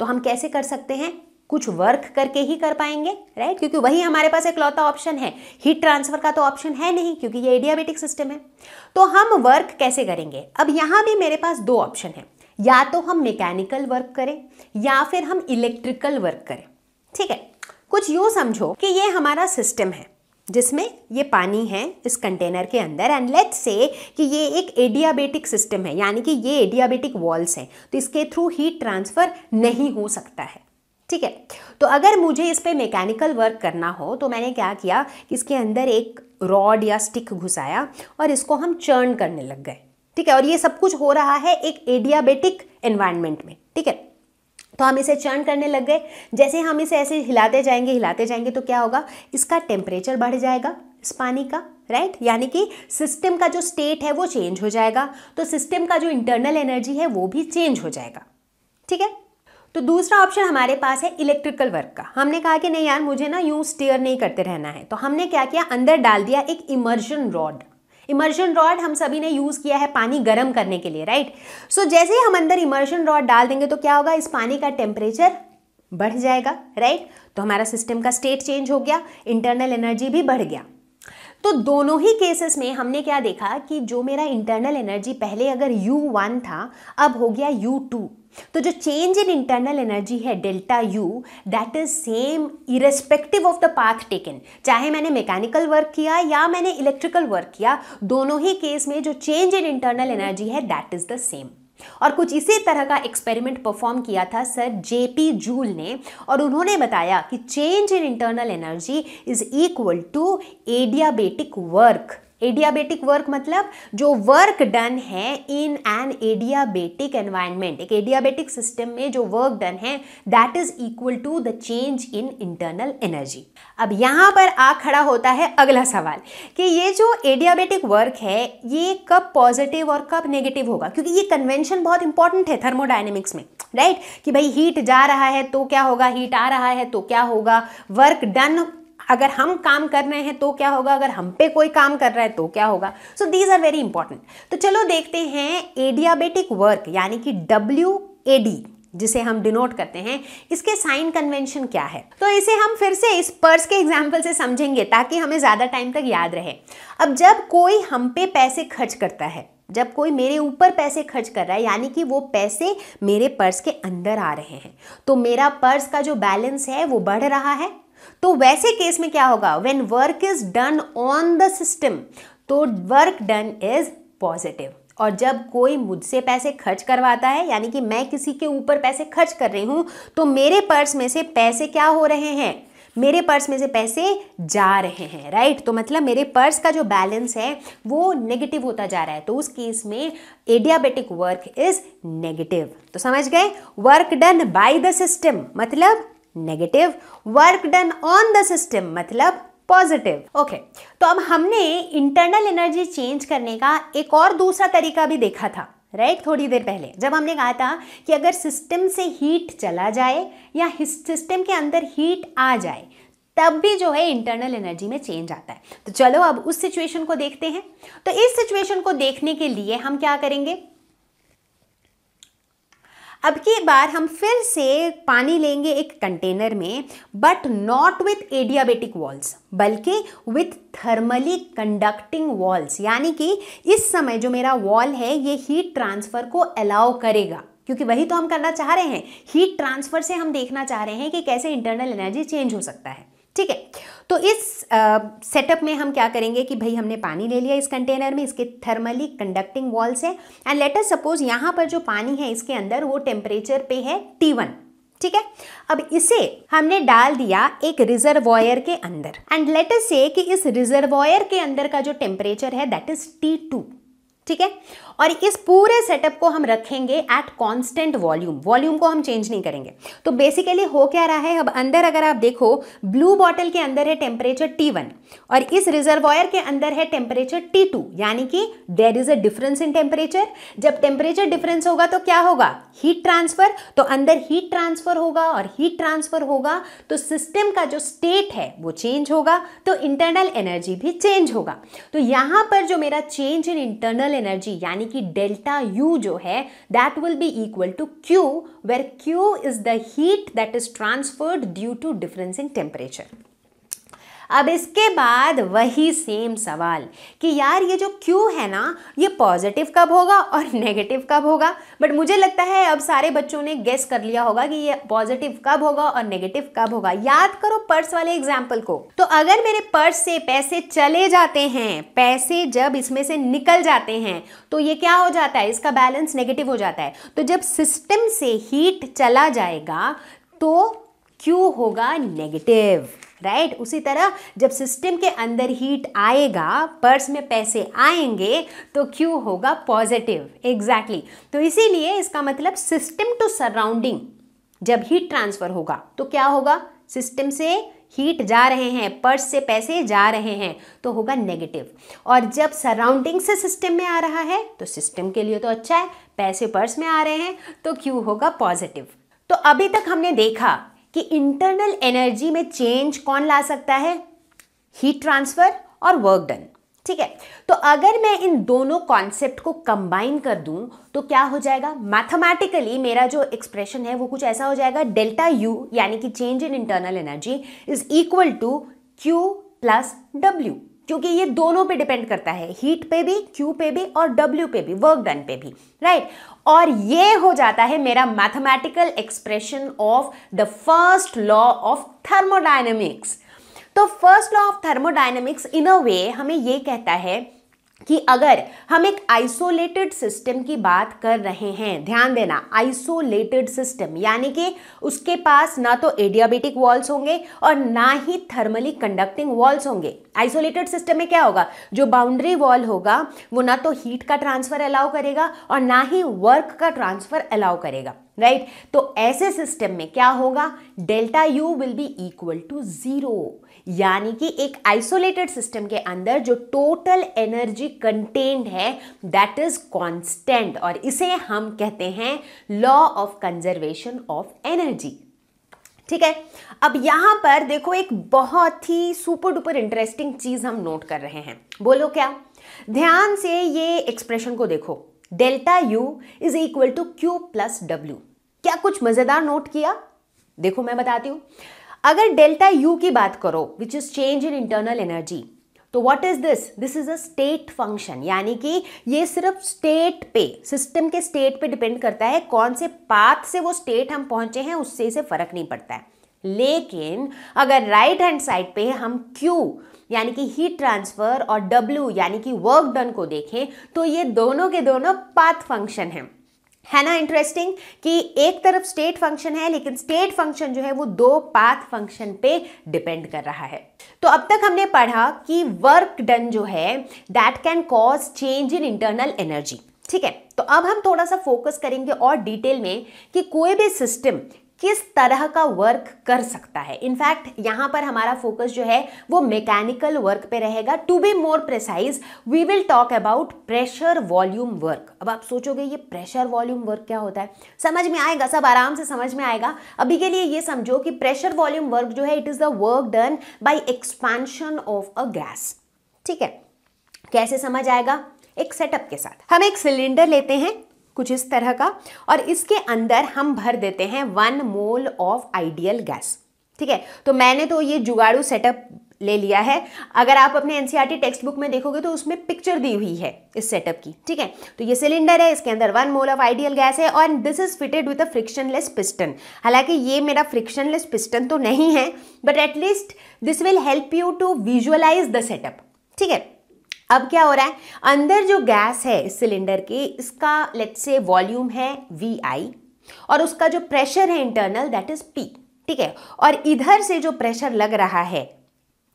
तो हम कैसे कर सकते हैं कुछ वर्क करके ही कर पाएंगे राइट क्योंकि वही हमारे पास एक लौता ऑप्शन है हीट ट्रांसफर का तो ऑप्शन है नहीं क्योंकि ये एडियाबेटिक सिस्टम है तो हम वर्क कैसे करेंगे अब यहाँ भी मेरे पास दो ऑप्शन है या तो हम मैकेनिकल वर्क करें या फिर हम इलेक्ट्रिकल वर्क करें ठीक है कुछ यूँ समझो कि ये हमारा सिस्टम है जिसमें ये पानी है इस कंटेनर के अंदर एंड लेट्स से कि ये एक एडियाबेटिक सिस्टम है यानी कि ये एडियाबेटिक वॉल्स हैं तो इसके थ्रू हीट ट्रांसफ़र नहीं हो सकता है ठीक है तो अगर मुझे इस पर मैकेनिकल वर्क करना हो तो मैंने क्या किया कि इसके अंदर एक रॉड या स्टिक घुसाया और इसको हम चर्न करने लग गए ठीक है और ये सब कुछ हो रहा है एक एडियाबेटिक एन्वायरमेंट में ठीक है तो हम इसे चर्न करने लग गए जैसे हम इसे ऐसे हिलाते जाएंगे हिलाते जाएंगे तो क्या होगा इसका टेम्परेचर बढ़ जाएगा इस पानी का राइट right? यानी कि सिस्टम का जो स्टेट है वो चेंज हो जाएगा तो सिस्टम का जो इंटरनल एनर्जी है वो भी चेंज हो जाएगा ठीक है तो दूसरा ऑप्शन हमारे पास है इलेक्ट्रिकल वर्क का हमने कहा कि नहीं यार मुझे ना यूं स्टेयर नहीं करते रहना है तो हमने क्या किया अंदर डाल दिया एक इमर्जन रॉड इमर्शन रॉड हम सभी ने यूज़ किया है पानी गर्म करने के लिए राइट सो so, जैसे ही हम अंदर इमर्शन रॉड डाल देंगे तो क्या होगा इस पानी का टेम्परेचर बढ़ जाएगा राइट तो हमारा सिस्टम का स्टेट चेंज हो गया इंटरनल एनर्जी भी बढ़ गया तो दोनों ही केसेस में हमने क्या देखा कि जो मेरा इंटरनल एनर्जी पहले अगर U1 था अब हो गया U2 तो जो चेंज इन इंटरनल एनर्जी है delta U that is same irrespective of the path taken चाहे मैंने मैकेनिकल वर्क किया या मैंने इलेक्ट्रिकल वर्क किया दोनों ही केस में जो चेंज इन इंटरनल एनर्जी है दैट इज द सेम और कुछ इसी तरह का एक्सपेरिमेंट परफॉर्म किया था सर जेपी जूल ने और उन्होंने बताया कि change in internal energy is equal to adiabatic work adiabatic work मतलब जो वर्क डन है इन एन एडियाबेटिक एनवायरनमेंट एक एडियाबेटिक सिस्टम में जो वर्क डन है that is equal to the change in internal energy अब यहां पर आ खड़ा होता है अगला सवाल कि ये जो एडियाबेटिक वर्क है ये कब पॉजिटिव और कब नेगेटिव होगा क्योंकि ये कन्वेंशन बहुत इंपॉर्टेंट है थर्मोडाइनमिक्स में राइट right? कि भाई हीट जा रहा है तो क्या होगा हीट आ रहा है तो क्या होगा वर्क डन अगर हम काम कर रहे हैं तो क्या होगा अगर हम पे कोई काम कर रहा है तो क्या होगा so these are very important तो चलो देखते हैं एडियाबेटिक वर्क यानी कि डब्ल्यू ए डी जिसे हम डिनोट करते हैं इसके साइन कन्वेंशन क्या है तो इसे हम फिर से इस पर्स के एग्जाम्पल से समझेंगे ताकि हमें ज़्यादा टाइम तक याद रहे अब जब कोई हम पे पैसे खर्च करता है जब कोई मेरे ऊपर पैसे खर्च कर रहा है यानी कि वो पैसे मेरे पर्स के अंदर आ रहे हैं तो मेरा पर्स का जो बैलेंस है वो बढ़ रहा है तो वैसे केस में क्या होगा when work is done on the system तो वर्क डन इज पॉजिटिव और जब कोई मुझसे पैसे खर्च करवाता है यानी कि मैं किसी के ऊपर पैसे खर्च कर रही हूँ तो मेरे पर्स में से पैसे क्या हो रहे हैं मेरे पर्स में से पैसे जा रहे हैं राइट तो मतलब मेरे पर्स का जो बैलेंस है वो नेगेटिव होता जा रहा है तो उस केस में एडियाबेटिक वर्क इज नेगेटिव तो समझ गए work done by the system मतलब negative work done on the system मतलब पॉजिटिव ओके okay. तो अब हमने इंटरनल एनर्जी चेंज करने का एक और दूसरा तरीका भी देखा था राइट right? थोड़ी देर पहले जब हमने कहा था कि अगर सिस्टम से हीट चला जाए या सिस्टम के अंदर हीट आ जाए तब भी जो है इंटरनल एनर्जी में चेंज आता है तो चलो अब उस सिचुएशन को देखते हैं तो इस सिचुएशन को देखने के लिए हम क्या करेंगे अब की बार हम फिर से पानी लेंगे एक कंटेनर में but not with adiabatic walls बल्कि विथ थर्मली कंडक्टिंग वॉल्स यानी कि इस समय जो मेरा वॉल है ये हीट ट्रांसफ़र को अलाउ करेगा क्योंकि वही तो हम करना चाह रहे हैं हीट ट्रांसफ़र से हम देखना चाह रहे हैं कि कैसे इंटरनल एनर्जी चेंज हो सकता है ठीक है तो इस सेटअप में हम क्या करेंगे कि भाई हमने पानी ले लिया इस कंटेनर में इसके थर्मली कंडक्टिंग वॉल्स है एंड लेटर सपोज यहाँ पर जो पानी है इसके अंदर वो टेम्परेचर पे है टी वन ठीक है अब इसे हमने डाल दिया एक रिजर्वॉयर के अंदर एंड लेटर से कि इस रिजर्वॉयर के अंदर का जो टेम्परेचर है दैट इज टी टू ठीक है और इस पूरे सेटअप को हम रखेंगे एट कांस्टेंट वॉल्यूम वॉल्यूम को हम चेंज नहीं करेंगे तो बेसिकली हो क्या रहा है अब अंदर अगर आप देखो ब्लू बॉटल के अंदर है टेम्परेचर T1 और इस रिजर्वायर के अंदर है टेम्परेचर T2 टू यानी कि there is a difference in temperature जब टेम्परेचर डिफरेंस होगा तो क्या होगा हीट ट्रांसफर तो अंदर हीट ट्रांसफर होगा और हीट ट्रांसफर होगा तो सिस्टम का जो स्टेट है वो चेंज होगा तो इंटरनल एनर्जी भी चेंज होगा तो यहां पर जो मेरा चेंज इन इंटरनल एनर्जी यानी कि डेल्टा यू जो है that will be equal to Q where Q is the heat that is transferred due to difference in temperature अब इसके बाद वही सेम सवाल कि यार ये जो क्यू है ना ये पॉजिटिव कब होगा और नेगेटिव कब होगा बट मुझे लगता है अब सारे बच्चों ने गेस कर लिया होगा कि ये पॉजिटिव कब होगा और नेगेटिव कब होगा याद करो पर्स वाले एग्जाम्पल को तो अगर मेरे पर्स से पैसे चले जाते हैं पैसे जब इसमें से निकल जाते हैं तो ये क्या हो जाता है इसका बैलेंस नेगेटिव हो जाता है तो जब सिस्टम से हीट चला जाएगा तो क्यू होगा नेगेटिव राइट right? उसी तरह जब सिस्टम के अंदर हीट आएगा पर्स में पैसे आएंगे तो क्यों होगा पॉजिटिव एग्जैक्टली exactly. तो इसीलिए इसका मतलब सिस्टम टू सराउंडिंग जब हीट ट्रांसफ़र होगा तो क्या होगा सिस्टम से हीट जा रहे हैं पर्स से पैसे जा रहे हैं तो होगा नेगेटिव और जब सराउंडिंग से सिस्टम में आ रहा है तो सिस्टम के लिए तो अच्छा है पैसे पर्स में आ रहे हैं तो क्यों होगा पॉजिटिव तो अभी तक हमने देखा कि इंटरनल एनर्जी में चेंज कौन ला सकता है हीट ट्रांसफर और वर्क डन ठीक है तो अगर मैं इन दोनों कॉन्सेप्ट को कंबाइन कर दूं तो क्या हो जाएगा मैथमेटिकली मेरा जो एक्सप्रेशन है वो कुछ ऐसा हो जाएगा डेल्टा यू यानी कि change in internal energy is equal to Q plus W क्योंकि ये दोनों पे डिपेंड करता है हीट पे भी क्यू पे भी और डब्ल्यू पे भी वर्क डन पे भी राइट right? और ये हो जाता है मेरा mathematical expression of the first law of thermodynamics तो first law of thermodynamics in a way हमें ये कहता है कि अगर हम एक आइसोलेटेड सिस्टम की बात कर रहे हैं ध्यान देना आइसोलेटेड सिस्टम यानी कि उसके पास ना तो एडियाबेटिक वॉल्स होंगे और ना ही थर्मली कंडक्टिंग वॉल्स होंगे आइसोलेटेड सिस्टम में क्या होगा जो बाउंड्री वॉल होगा वो ना तो हीट का ट्रांसफर अलाउ करेगा और ना ही वर्क का ट्रांसफर अलाउ करेगा राइट right? तो ऐसे सिस्टम में क्या होगा delta U will be equal to zero यानी कि एक आइसोलेटेड सिस्टम के अंदर जो टोटल एनर्जी कंटेंड है दैट इज कांस्टेंट और इसे हम कहते हैं law of conservation of energy ठीक है अब यहां पर देखो एक बहुत ही सुपर डुपर इंटरेस्टिंग चीज़ हम नोट कर रहे हैं बोलो क्या ध्यान से ये एक्सप्रेशन को देखो delta U is equal to Q plus W क्या कुछ मज़ेदार नोट किया देखो मैं बताती हूं अगर डेल्टा यू की बात करो which is change in internal energy तो what is this this is a state function यानी कि ये सिर्फ स्टेट पे सिस्टम के स्टेट पे डिपेंड करता है कौन से पाथ से वो स्टेट हम पहुंचे हैं उससे इसे फर्क नहीं पड़ता है लेकिन अगर राइट हैंड साइड पे हम Q यानी कि हीट ट्रांसफर और W यानी कि वर्क डन को देखें तो ये दोनों के दोनों पाथ फंक्शन हैं है ना इंटरेस्टिंग कि एक तरफ स्टेट फंक्शन है लेकिन स्टेट फंक्शन जो है वो दो पाथ फंक्शन पे डिपेंड कर रहा है तो अब तक हमने पढ़ा कि वर्क डन जो है that can cause change in internal energy ठीक है तो अब हम थोड़ा सा फोकस करेंगे और डिटेल में कि कोई भी सिस्टम किस तरह का वर्क कर सकता है इनफैक्ट यहाँ पर हमारा फोकस जो है वो मैकेनिकल वर्क पे रहेगा to be more precise we will talk about pressure volume work अब आप सोचोगे ये प्रेशर वॉल्यूम वर्क क्या होता है समझ में आएगा सब आराम से समझ में आएगा अभी के लिए ये समझो कि प्रेशर वॉल्यूम वर्क जो है it is the work done by expansion of a gas ठीक है कैसे समझ आएगा एक सेटअप के साथ हम एक सिलेंडर लेते हैं कुछ इस तरह का और इसके अंदर हम भर देते हैं one mole of ideal gas ठीक है तो मैंने तो ये जुगाड़ू सेटअप ले लिया है अगर आप अपने एनसीईआरटी टेक्स्ट बुक में देखोगे तो उसमें पिक्चर दी हुई है इस सेटअप की ठीक है तो ये सिलेंडर है इसके अंदर one mole of ideal gas है और this is fitted with a frictionless piston हालांकि ये मेरा फ्रिक्शनलेस पिस्टन तो नहीं है but at least this will help you to visualize the setup ठीक है अब क्या हो रहा है अंदर जो गैस है इस सिलेंडर के इसका लेट से वॉल्यूम है वी आई और उसका जो प्रेशर है इंटरनल दैट इज पी ठीक है और इधर से जो प्रेशर लग रहा है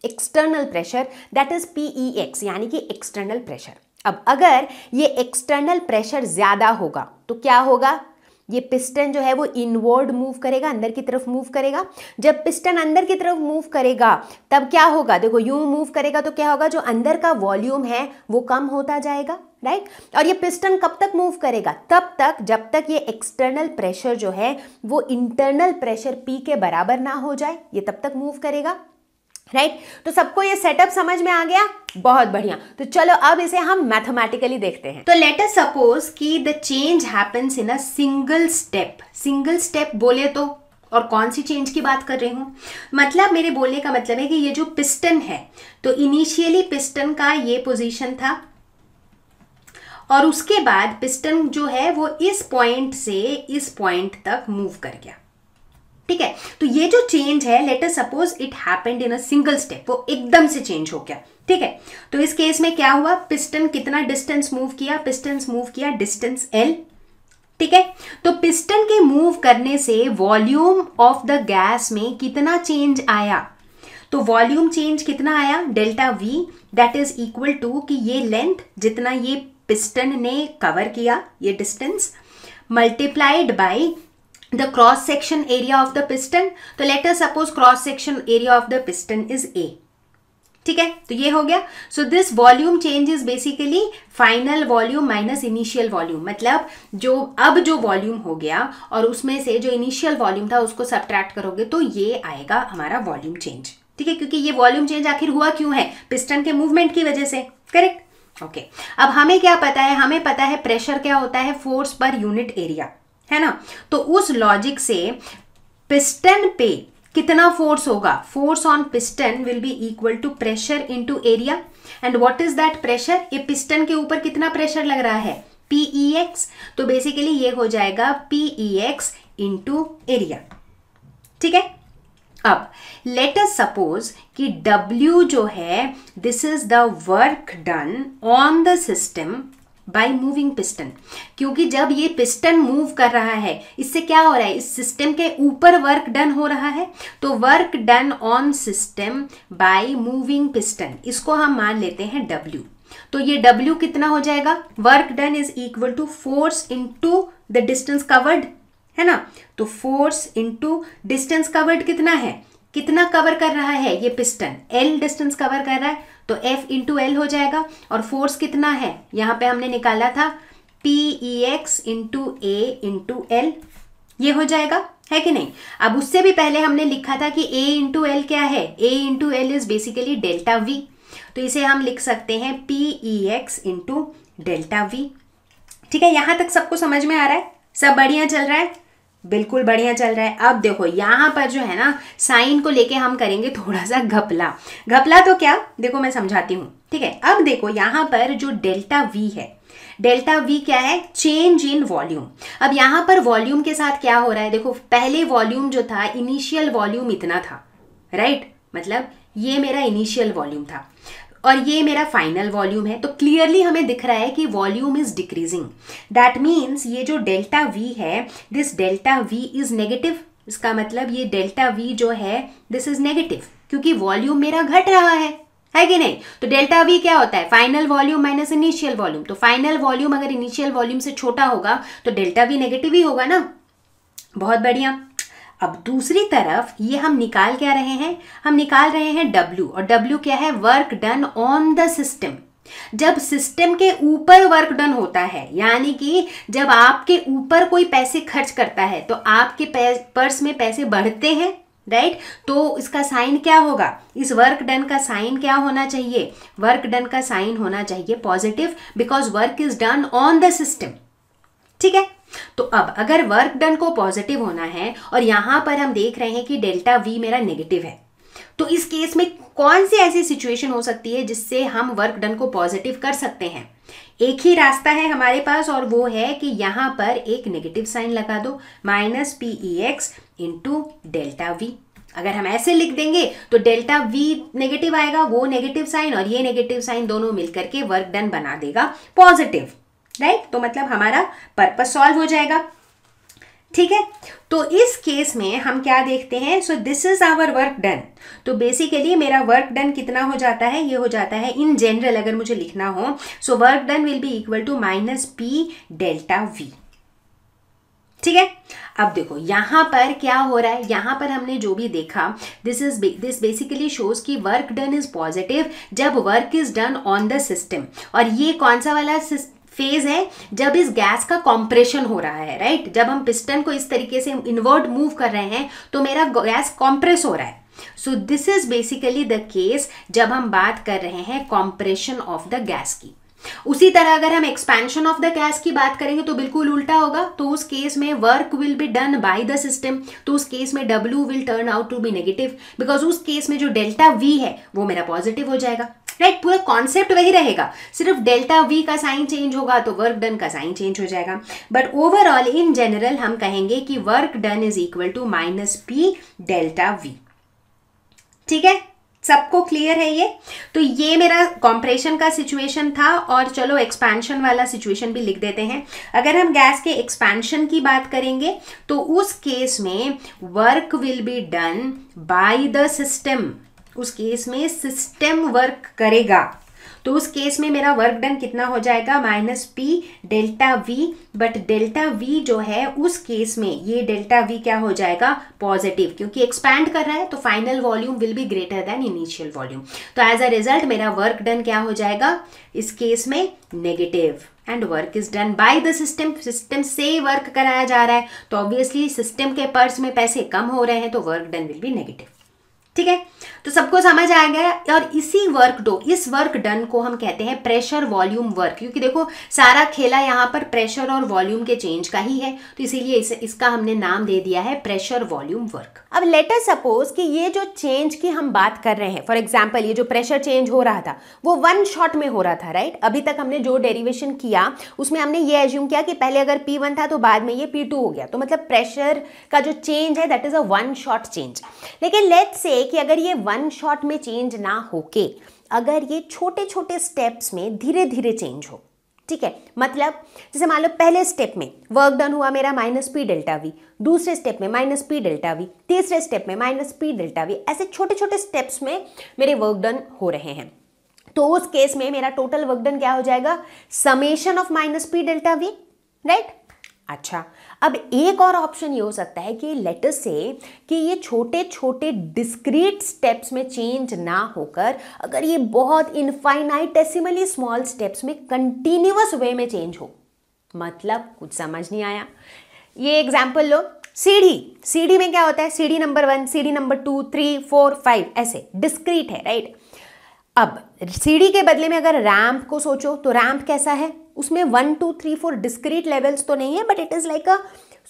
external pressure that is P ex यानी कि एक्सटर्नल प्रेशर अब अगर ये एक्सटर्नल प्रेशर ज़्यादा होगा तो क्या होगा ये पिस्टन जो है वो इनवर्ड मूव करेगा अंदर की तरफ मूव करेगा जब पिस्टन अंदर की तरफ मूव करेगा तब क्या होगा देखो यूं मूव करेगा तो क्या होगा जो अंदर का वॉल्यूम है वो कम होता जाएगा राइट right? और ये पिस्टन कब तक मूव करेगा तब तक जब तक ये एक्सटर्नल प्रेशर जो है वो इंटरनल प्रेशर पी के बराबर ना हो जाए ये तब तक मूव करेगा राइट right? तो सबको ये सेटअप समझ में आ गया बहुत बढ़िया तो चलो अब इसे हम मैथमेटिकली देखते हैं तो लेट अस सपोज कि the change happens in a single step single step बोले तो और कौन सी चेंज की बात कर रही हूँ मतलब मेरे बोलने का मतलब है कि ये जो पिस्टन है तो इनिशियली पिस्टन का ये पोजीशन था और उसके बाद पिस्टन जो है वो इस पॉइंट से इस पॉइंट तक मूव कर गया ठीक है तो ये जो चेंज है let's suppose it happened in a single step वो एकदम से चेंज हो गया ठीक है तो इस केस में क्या हुआ पिस्टन कितना डिस्टेंस मूव किया पिस्टन मूव किया डिस्टेंस एल ठीक है तो पिस्टन के मूव करने से वॉल्यूम ऑफ द गैस में कितना चेंज आया तो वॉल्यूम चेंज कितना आया delta V that is equal to कि ये लेंथ जितना ये पिस्टन ने कवर किया ये distance multiplied by the cross section area of the piston तो let us suppose cross section area of the piston is A ठीक है तो ये हो गया so this volume change is basically final volume minus initial volume मतलब जो अब जो वॉल्यूम हो गया और उसमें से जो इनिशियल वॉल्यूम था उसको सब्ट्रैक्ट करोगे तो ये आएगा हमारा वॉल्यूम चेंज ठीक है क्योंकि ये वॉल्यूम चेंज आखिर हुआ क्यों है पिस्टन के मूवमेंट की वजह से करेक्ट ओके okay. अब हमें क्या पता है हमें पता है प्रेशर क्या होता है फोर्स पर यूनिट एरिया है ना तो उस लॉजिक से पिस्टन पे कितना फोर्स होगा force on piston will be equal to pressure into area and what is that pressure ये पिस्टन के ऊपर कितना प्रेशर लग रहा है पीई एक्स e तो बेसिकली ये हो जाएगा पीई एक्स इंटू एरिया ठीक है अब लेट अस सपोज कि W जो है this is the work done on the system by moving piston क्योंकि जब ये पिस्टन मूव कर रहा है इससे क्या हो रहा है इस सिस्टम के ऊपर वर्क डन हो रहा है तो work done on system by moving piston इसको हम मान लेते हैं W तो ये W कितना हो जाएगा work done is equal to force into the distance covered है ना तो फोर्स इनटू डिस्टेंस कवर्ड कितना है कितना कवर कर रहा है ये पिस्टन एल डिस्टेंस कवर कर रहा है तो F इंटू एल हो जाएगा और फोर्स कितना है यहाँ पे हमने निकाला था P X into A into L ये हो जाएगा है कि नहीं अब उससे भी पहले हमने लिखा था कि ए इंटू एल क्या है A into L is basically delta V तो इसे हम लिख सकते हैं P X into delta V ठीक है यहाँ तक सबको समझ में आ रहा है सब बढ़िया चल रहा है बिल्कुल बढ़िया चल रहा है अब देखो यहाँ पर जो है ना साइन को लेके हम करेंगे थोड़ा सा घपला घपला तो क्या देखो मैं समझाती हूँ ठीक है अब देखो यहाँ पर जो डेल्टा वी है डेल्टा वी क्या है चेंज इन वॉल्यूम अब यहाँ पर वॉल्यूम के साथ क्या हो रहा है देखो पहले वॉल्यूम जो था इनिशियल वॉल्यूम इतना था राइट right? मतलब ये मेरा इनिशियल वॉल्यूम था और ये मेरा फाइनल वॉल्यूम है तो क्लियरली हमें दिख रहा है कि volume is decreasing that means ये जो डेल्टा वी है this delta V is negative इसका मतलब ये डेल्टा वी जो है दिस इज नेगेटिव क्योंकि वॉल्यूम मेरा घट रहा है है कि नहीं तो डेल्टा वी क्या होता है final volume minus initial volume तो फाइनल वॉल्यूम अगर इनिशियल वॉल्यूम से छोटा होगा तो डेल्टा वी नेगेटिव ही होगा ना बहुत बढ़िया अब दूसरी तरफ ये हम निकाल क्या रहे हैं हम निकाल रहे हैं W और W क्या है work done on the system जब सिस्टम के ऊपर वर्क डन होता है यानी कि जब आपके ऊपर कोई पैसे खर्च करता है तो आपके पर्स में पैसे बढ़ते हैं राइट right? तो इसका साइन क्या होगा इस वर्क डन का साइन क्या होना चाहिए वर्क डन का साइन होना चाहिए positive because work is done on the system ठीक है तो अब अगर वर्क डन को पॉजिटिव होना है और यहां पर हम देख रहे हैं कि डेल्टा वी मेरा नेगेटिव है तो इस केस में कौन सी ऐसी सिचुएशन हो सकती है जिससे हम वर्क डन को पॉजिटिव कर सकते हैं एक ही रास्ता है हमारे पास और वो है कि यहां पर एक नेगेटिव साइन लगा दो minus P E X into delta V अगर हम ऐसे लिख देंगे तो डेल्टा वी नेगेटिव आएगा वो नेगेटिव साइन और ये नेगेटिव साइन दोनों मिलकर के वर्क डन बना देगा पॉजिटिव राइट तो मतलब हमारा पर्पज सॉल्व हो जाएगा ठीक है तो इस केस में हम क्या देखते हैं so this is our work done तो बेसिकली मेरा वर्क डन कितना हो जाता है ये हो जाता है इन जनरल अगर मुझे लिखना हो so work done will be equal to minus P delta V ठीक है अब देखो यहां पर क्या हो रहा है यहां पर हमने जो भी देखा this is this basically shows कि वर्क डन इज पॉजिटिव जब work is done on the system और ये कौन सा वाला फेज है जब इस गैस का कॉम्प्रेशन हो रहा है राइट जब हम पिस्टन को इस तरीके से इन्वर्ट मूव कर रहे हैं तो मेरा गैस कॉम्प्रेस हो रहा है so this is basically the case जब हम बात कर रहे हैं कॉम्प्रेशन ऑफ द गैस की उसी तरह अगर हम एक्सपेंशन ऑफ द गैस की बात करेंगे तो बिल्कुल उल्टा होगा तो उस केस में work will be done by the system तो उस केस में W will turn out to be negative because उस केस में जो डेल्टा वी है वो मेरा पॉजिटिव हो जाएगा राइट पूरा कॉन्सेप्ट वही रहेगा सिर्फ डेल्टा वी का साइन चेंज होगा तो वर्क डन का साइन चेंज हो जाएगा बट ओवरऑल इन जनरल हम कहेंगे कि work done is equal to minus P delta V ठीक है सबको क्लियर है ये तो ये मेरा कॉम्प्रेशन का सिचुएशन था और चलो एक्सपेंशन वाला सिचुएशन भी लिख देते हैं अगर हम गैस के एक्सपेंशन की बात करेंगे तो उस केस में work will be done by the system उस केस में सिस्टम वर्क करेगा तो उस केस में मेरा वर्क डन कितना हो जाएगा minus P delta V but delta V जो है उस केस में ये डेल्टा वी क्या हो जाएगा पॉजिटिव क्योंकि एक्सपैंड कर रहा है तो final volume will be greater than initial volume तो एज अ रिजल्ट मेरा वर्क डन क्या हो जाएगा इस केस में negative and work is done by the system system से वर्क कराया जा रहा है तो ऑब्वियसली सिस्टम के पर्स में पैसे कम हो रहे हैं तो work done will be negative ठीक है तो सबको समझ आ गया और इसी वर्क डो इस वर्क डन को हम कहते हैं प्रेशर वॉल्यूम वर्क क्योंकि देखो सारा खेला यहाँ पर प्रेशर और वॉल्यूम के चेंज का ही है तो इसीलिए इस, इसका हमने नाम दे दिया है प्रेशर वॉल्यूम वर्क अब लेटर सपोज कि ये जो चेंज की हम बात कर रहे हैं फॉर एग्जाम्पल ये जो प्रेशर चेंज हो रहा था वो वन शॉट में हो रहा था राइट अभी तक हमने जो डेरिवेशन किया उसमें हमने ये एज्यूम किया कि पहले अगर पी था तो बाद में ये पी हो गया तो मतलब प्रेशर का जो चेंज है that is a one shot change लेकिन लेट से कि अगर ये वन शॉट में चेंज ना होके अगर ये छोटे छोटे स्टेप्स में धीरे धीरे चेंज हो ठीक है मतलब जैसे मान लो पहले स्टेप में वर्क डन हुआ मेरा माइनस पी डेल्टा वी दूसरे स्टेप में माइनस पी डेल्टा वी तीसरे स्टेप में माइनस पी डेल्टा वी ऐसे छोटे छोटे स्टेप्स में मेरे वर्क डन हो रहे हैं तो उस केस में मेरा टोटल वर्क डन क्या हो जाएगा summation of minus P delta V right अच्छा अब एक और ऑप्शन ये हो सकता है कि लेटर से कि ये छोटे छोटे डिस्क्रीट स्टेप्स में चेंज ना होकर अगर ये बहुत इनफाइनाइटेसिमली स्मॉल स्टेप्स में कंटिन्यूस वे में चेंज हो मतलब कुछ समझ नहीं आया ये एग्जाम्पल लो सीढ़ी सीढ़ी में क्या होता है सीढ़ी नंबर वन सीढ़ी number two three four five ऐसे डिस्क्रीट है राइट अब सीढ़ी के बदले में अगर रैम्प को सोचो तो रैम्प कैसा है उसमें one two three four discrete levels तो नहीं है but it is like a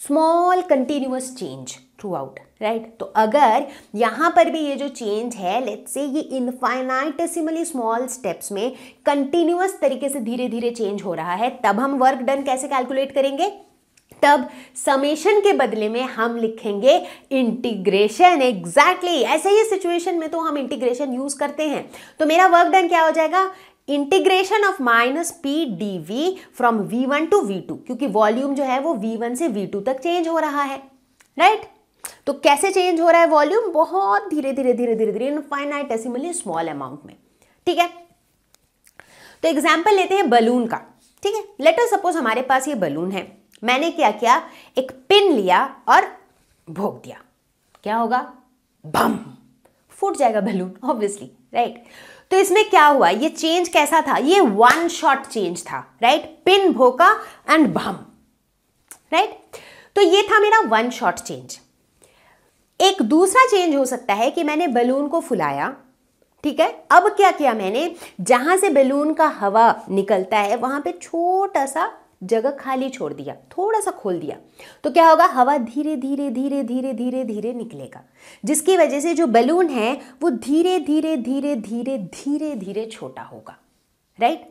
small continuous change throughout right तो अगर यहाँ पर भी ये जो चेंज है लेट्स से ये इनफाइनाइटेसिमली स्मॉल स्टेप्स में कंटिन्यूस तरीके से धीरे धीरे चेंज हो रहा है तब हम वर्क डन कैसे कैलकुलेट करेंगे तब समेशन के बदले में हम लिखेंगे इंटीग्रेशन एग्जैक्टली exactly. ऐसे ही सिचुएशन में तो हम इंटीग्रेशन यूज करते हैं तो मेरा वर्क डन क्या हो जाएगा integration of minus P D V from V one to V two क्योंकि वॉल्यूम जो है वो वी वन से वी टू तक चेंज हो रहा है राइट right? तो कैसे चेंज हो रहा है वॉल्यूम बहुत धीरे धीरे धीरे धीरे धीरे इनफाइनाइट एसिमली स्मॉल अमाउंट में ठीक है तो एग्जाम्पल लेते हैं बलून का ठीक है लेटर सपोज हमारे पास ये बलून है मैंने क्या किया एक पिन लिया और भोग दिया क्या होगा बम फूट जाएगा बलून ऑब्वियसली राइट right? तो इसमें क्या हुआ ये चेंज कैसा था ये वन शॉट चेंज था राइट पिन भोका एंड भम राइट तो ये था मेरा वन शॉट चेंज एक दूसरा चेंज हो सकता है कि मैंने बलून को फुलाया ठीक है अब क्या किया मैंने जहां से बलून का हवा निकलता है वहां पे छोटा सा जगह खाली छोड़ दिया थोड़ा सा खोल दिया तो क्या होगा हवा धीरे धीरे धीरे धीरे धीरे धीरे निकलेगा जिसकी वजह से जो बैलून है वो धीरे धीरे धीरे धीरे धीरे धीरे छोटा होगा राइट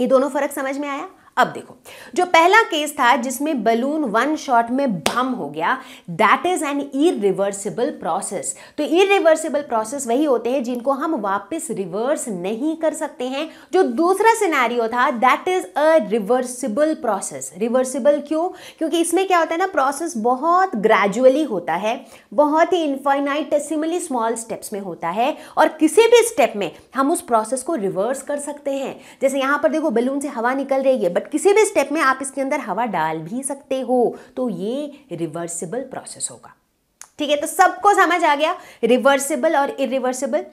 ये दोनों फर्क समझ में आया अब देखो जो पहला केस था जिसमें बलून वन शॉट में बम हो गया that is an irreversible process तो इरिवर्सिबल प्रोसेस वही होते हैं जिनको हम वापस रिवर्स नहीं कर सकते हैं जो दूसरा सिनेरियो था that is a reversible process reversible क्यों क्योंकि इसमें क्या होता है ना प्रोसेस बहुत ग्रेजुअली होता है बहुत ही इन्फाइनाइटसिमली स्मॉल स्टेप्स में होता है और किसी भी स्टेप में हम उस प्रोसेस को रिवर्स कर सकते हैं जैसे यहां पर देखो बलून से हवा निकल रही है बट बट किसी भी स्टेप में आप इसके अंदर हवा डाल भी सकते हो तो ये रिवर्सिबल प्रोसेस होगा ठीक है तो सबको समझ आ गया रिवर्सिबल और इरिवर्सिबल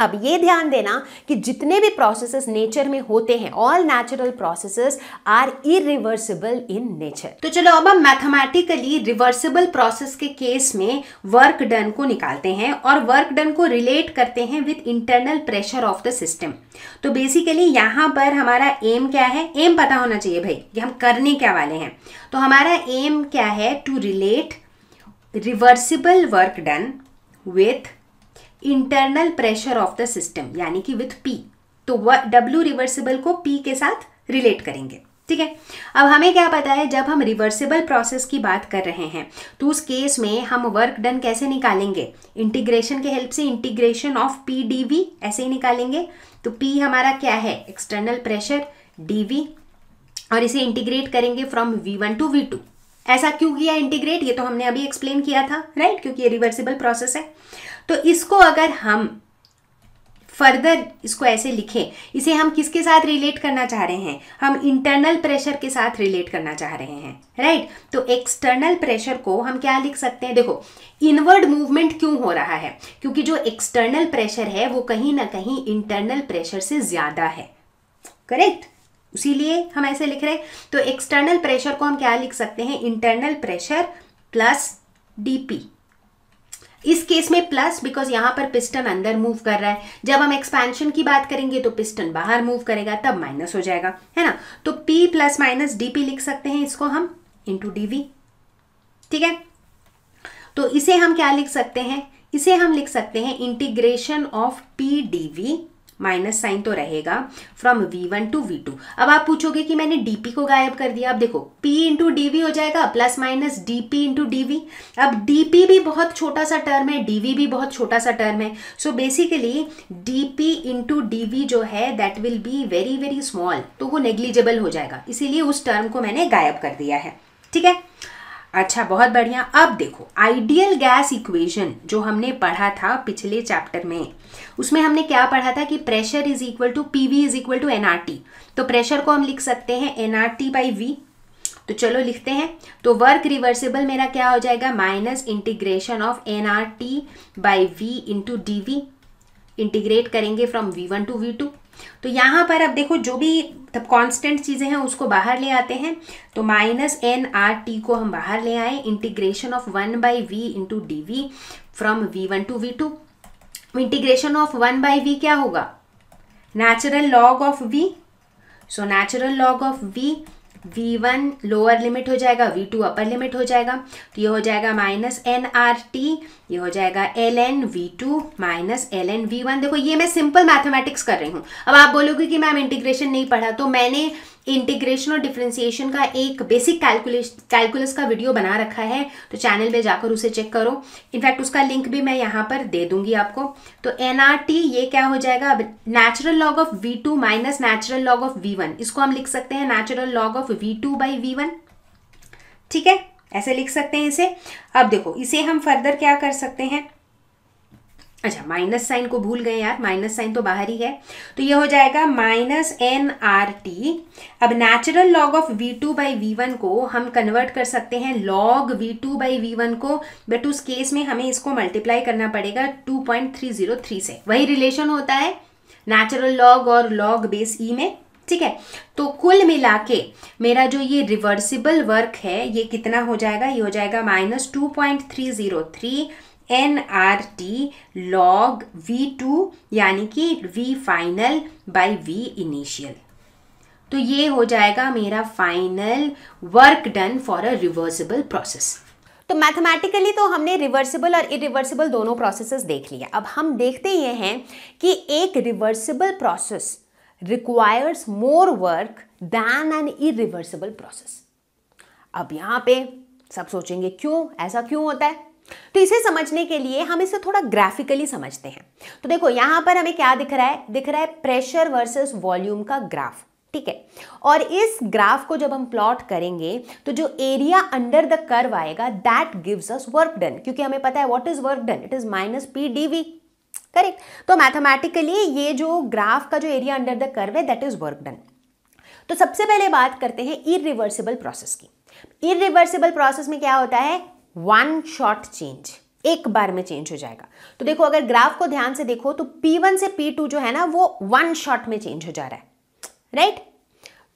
अब ये ध्यान देना कि जितने भी प्रोसेसेस नेचर में होते हैं all natural processes are irreversible in nature तो चलो अब हम मैथमेटिकली रिवर्सिबल प्रोसेस के केस में वर्क डन को निकालते हैं और वर्क डन को रिलेट करते हैं with internal pressure of the system तो बेसिकली यहाँ पर हमारा एम क्या है एम पता होना चाहिए भाई कि हम करने क्या वाले हैं तो हमारा एम क्या है to relate reversible work done with internal pressure of the system यानी कि विथ पी तो डब्ल्यू रिवर्सिबल को पी के साथ रिलेट करेंगे ठीक है अब हमें क्या पता है जब हम रिवर्सिबल प्रोसेस की बात कर रहे हैं तो उस केस में हम वर्क डन कैसे निकालेंगे इंटीग्रेशन के हेल्प से integration of P D V ऐसे ही निकालेंगे तो पी हमारा क्या है एक्सटर्नल प्रेशर डी वी और इसे इंटीग्रेट करेंगे from V one to V two ऐसा क्यों किया इंटीग्रेट ये तो हमने अभी एक्सप्लेन किया था राइट क्योंकि ये रिवर्सिबल प्रोसेस है तो इसको अगर हम फर्दर इसको ऐसे लिखें इसे हम किसके साथ रिलेट करना चाह रहे हैं हम इंटरनल प्रेशर के साथ रिलेट करना चाह रहे हैं राइट right? तो एक्सटर्नल प्रेशर को हम क्या लिख सकते हैं देखो इनवर्ड मूवमेंट क्यों हो रहा है क्योंकि जो एक्सटर्नल प्रेशर है वो कहीं ना कहीं इंटरनल प्रेशर से ज़्यादा है करेक्ट उसीलिए हम ऐसे लिख रहे हैं तो एक्सटर्नल प्रेशर को हम क्या लिख सकते हैं internal pressure plus D P इस केस में प्लस बिकॉज यहां पर पिस्टन अंदर मूव कर रहा है जब हम एक्सपेंशन की बात करेंगे तो पिस्टन बाहर मूव करेगा तब माइनस हो जाएगा है ना तो पी प्लस माइनस डीपी लिख सकते हैं इसको हम इंटू डीवी ठीक है तो इसे हम क्या लिख सकते हैं इसे हम लिख सकते हैं integration of P D V minus sign तो रहेगा from V one to V two अब आप पूछोगे कि मैंने डीपी को गायब कर दिया अब देखो पी इंटू डीवी हो जाएगा plus minus D P into D V अब डीपी भी बहुत छोटा सा टर्म है डीवी भी बहुत छोटा सा टर्म है so basically D P into D V जो है that will be very very small तो वो नेग्लिजेबल हो जाएगा इसीलिए उस टर्म को मैंने गायब कर दिया है ठीक है अच्छा बहुत बढ़िया अब देखो आइडियल गैस इक्वेशन जो हमने पढ़ा था पिछले चैप्टर में उसमें हमने क्या पढ़ा था कि pressure is equal to P V is equal to N R T तो प्रेशर को हम लिख सकते हैं N R T by V तो चलो लिखते हैं तो वर्क रिवर्सिबल मेरा क्या हो जाएगा minus integration of N R T by V into D V integrate करेंगे from V one to V two तो यहाँ पर अब देखो जो भी कांस्टेंट चीज़ें हैं उसको बाहर ले आते हैं तो माइनस एन आर टी को हम बाहर ले आए integration of one by V into D V from V one to V two integration of one by V क्या होगा natural log of V so natural log of V V one lower limit हो जाएगा we to upper limit हो जाएगा तो ये हो जाएगा माइनस एन आर टी ये हो जाएगा L N V two minus L N V one देखो ये मैं सिंपल मैथमेटिक्स कर रही हूँ अब आप बोलोगे कि मैम इंटीग्रेशन नहीं पढ़ा तो मैंने इंटीग्रेशन और डिफ्रेंसिएशन का एक बेसिक कैलकुलेशन कैलकुलस का वीडियो बना रखा है तो चैनल पे जाकर उसे चेक करो इनफैक्ट उसका लिंक भी मैं यहाँ पर दे दूंगी आपको तो एन ये क्या हो जाएगा अब natural log of V two minus natural log of V one इसको हम लिख सकते हैं natural log of V two by V one ठीक है ऐसे लिख सकते हैं इसे अब देखो इसे हम फर्दर क्या कर सकते हैं अच्छा माइनस साइन को भूल गए यार माइनस साइन तो बाहर ही है तो ये हो जाएगा माइनस एन आर टी अब natural log of V two by V one को हम कन्वर्ट कर सकते हैं log V two by V one को बट उस केस में हमें इसको मल्टीप्लाई करना पड़ेगा two point three zero three से वही रिलेशन होता है नेचुरल लॉग और लॉग बेस ई में ठीक है तो कुल मिला के मेरा जो ये रिवर्सिबल वर्क है ये कितना हो जाएगा ये हो जाएगा minus two point three zero three N R T log V two यानी कि V final by V initial तो ये हो जाएगा मेरा final work done for a reversible process तो मैथमेटिकली तो हमने रिवर्सिबल और इरिवर्सिबल दोनों प्रोसेसेस देख लिया अब हम देखते ये हैं कि एक reversible process requires more work than an irreversible process अब यहाँ पे सब सोचेंगे क्यों ऐसा क्यों होता है तो इसे समझने के लिए हम इसे थोड़ा ग्राफिकली समझते हैं तो देखो यहां पर हमें क्या दिख रहा है दिख रहा है प्रेशर वर्सेस वॉल्यूम का ग्राफ ठीक है और इस ग्राफ को जब हम प्लॉट करेंगे तो जो एरिया अंडर द कर्व आएगा that gives us work done क्योंकि हमें पता है what is work done it is minus P D V correct तो मैथमेटिकली ये जो ग्राफ का जो एरिया अंडर द कर्व है दैट इज वर्क डन तो सबसे पहले बात करते हैं इ प्रोसेस की इ प्रोसेस में क्या होता है वन शॉट चेंज एक बार में चेंज हो जाएगा तो देखो अगर ग्राफ को ध्यान से देखो तो P1 से P2 जो है ना वो वन शॉट में चेंज हो जा रहा है राइट right?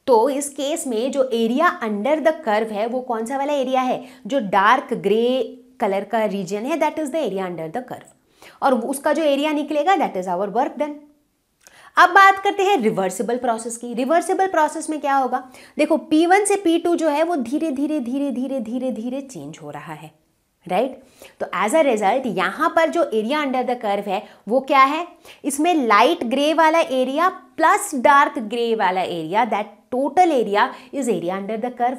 तो इस केस में जो एरिया अंडर द कर्व है वो कौन सा वाला एरिया है जो डार्क ग्रे कलर का रीजन है that is the area under the curve और उसका जो एरिया निकलेगा that is our work done अब बात करते हैं रिवर्सिबल प्रोसेस की रिवर्सिबल प्रोसेस में क्या होगा देखो P1 से P2 जो है वो धीरे धीरे धीरे धीरे धीरे धीरे चेंज हो रहा है राइट right? तो एज अ रिजल्ट यहां पर जो एरिया अंडर द कर्व है वो क्या है इसमें लाइट ग्रे वाला एरिया प्लस डार्क ग्रे वाला area that total area is area under the curve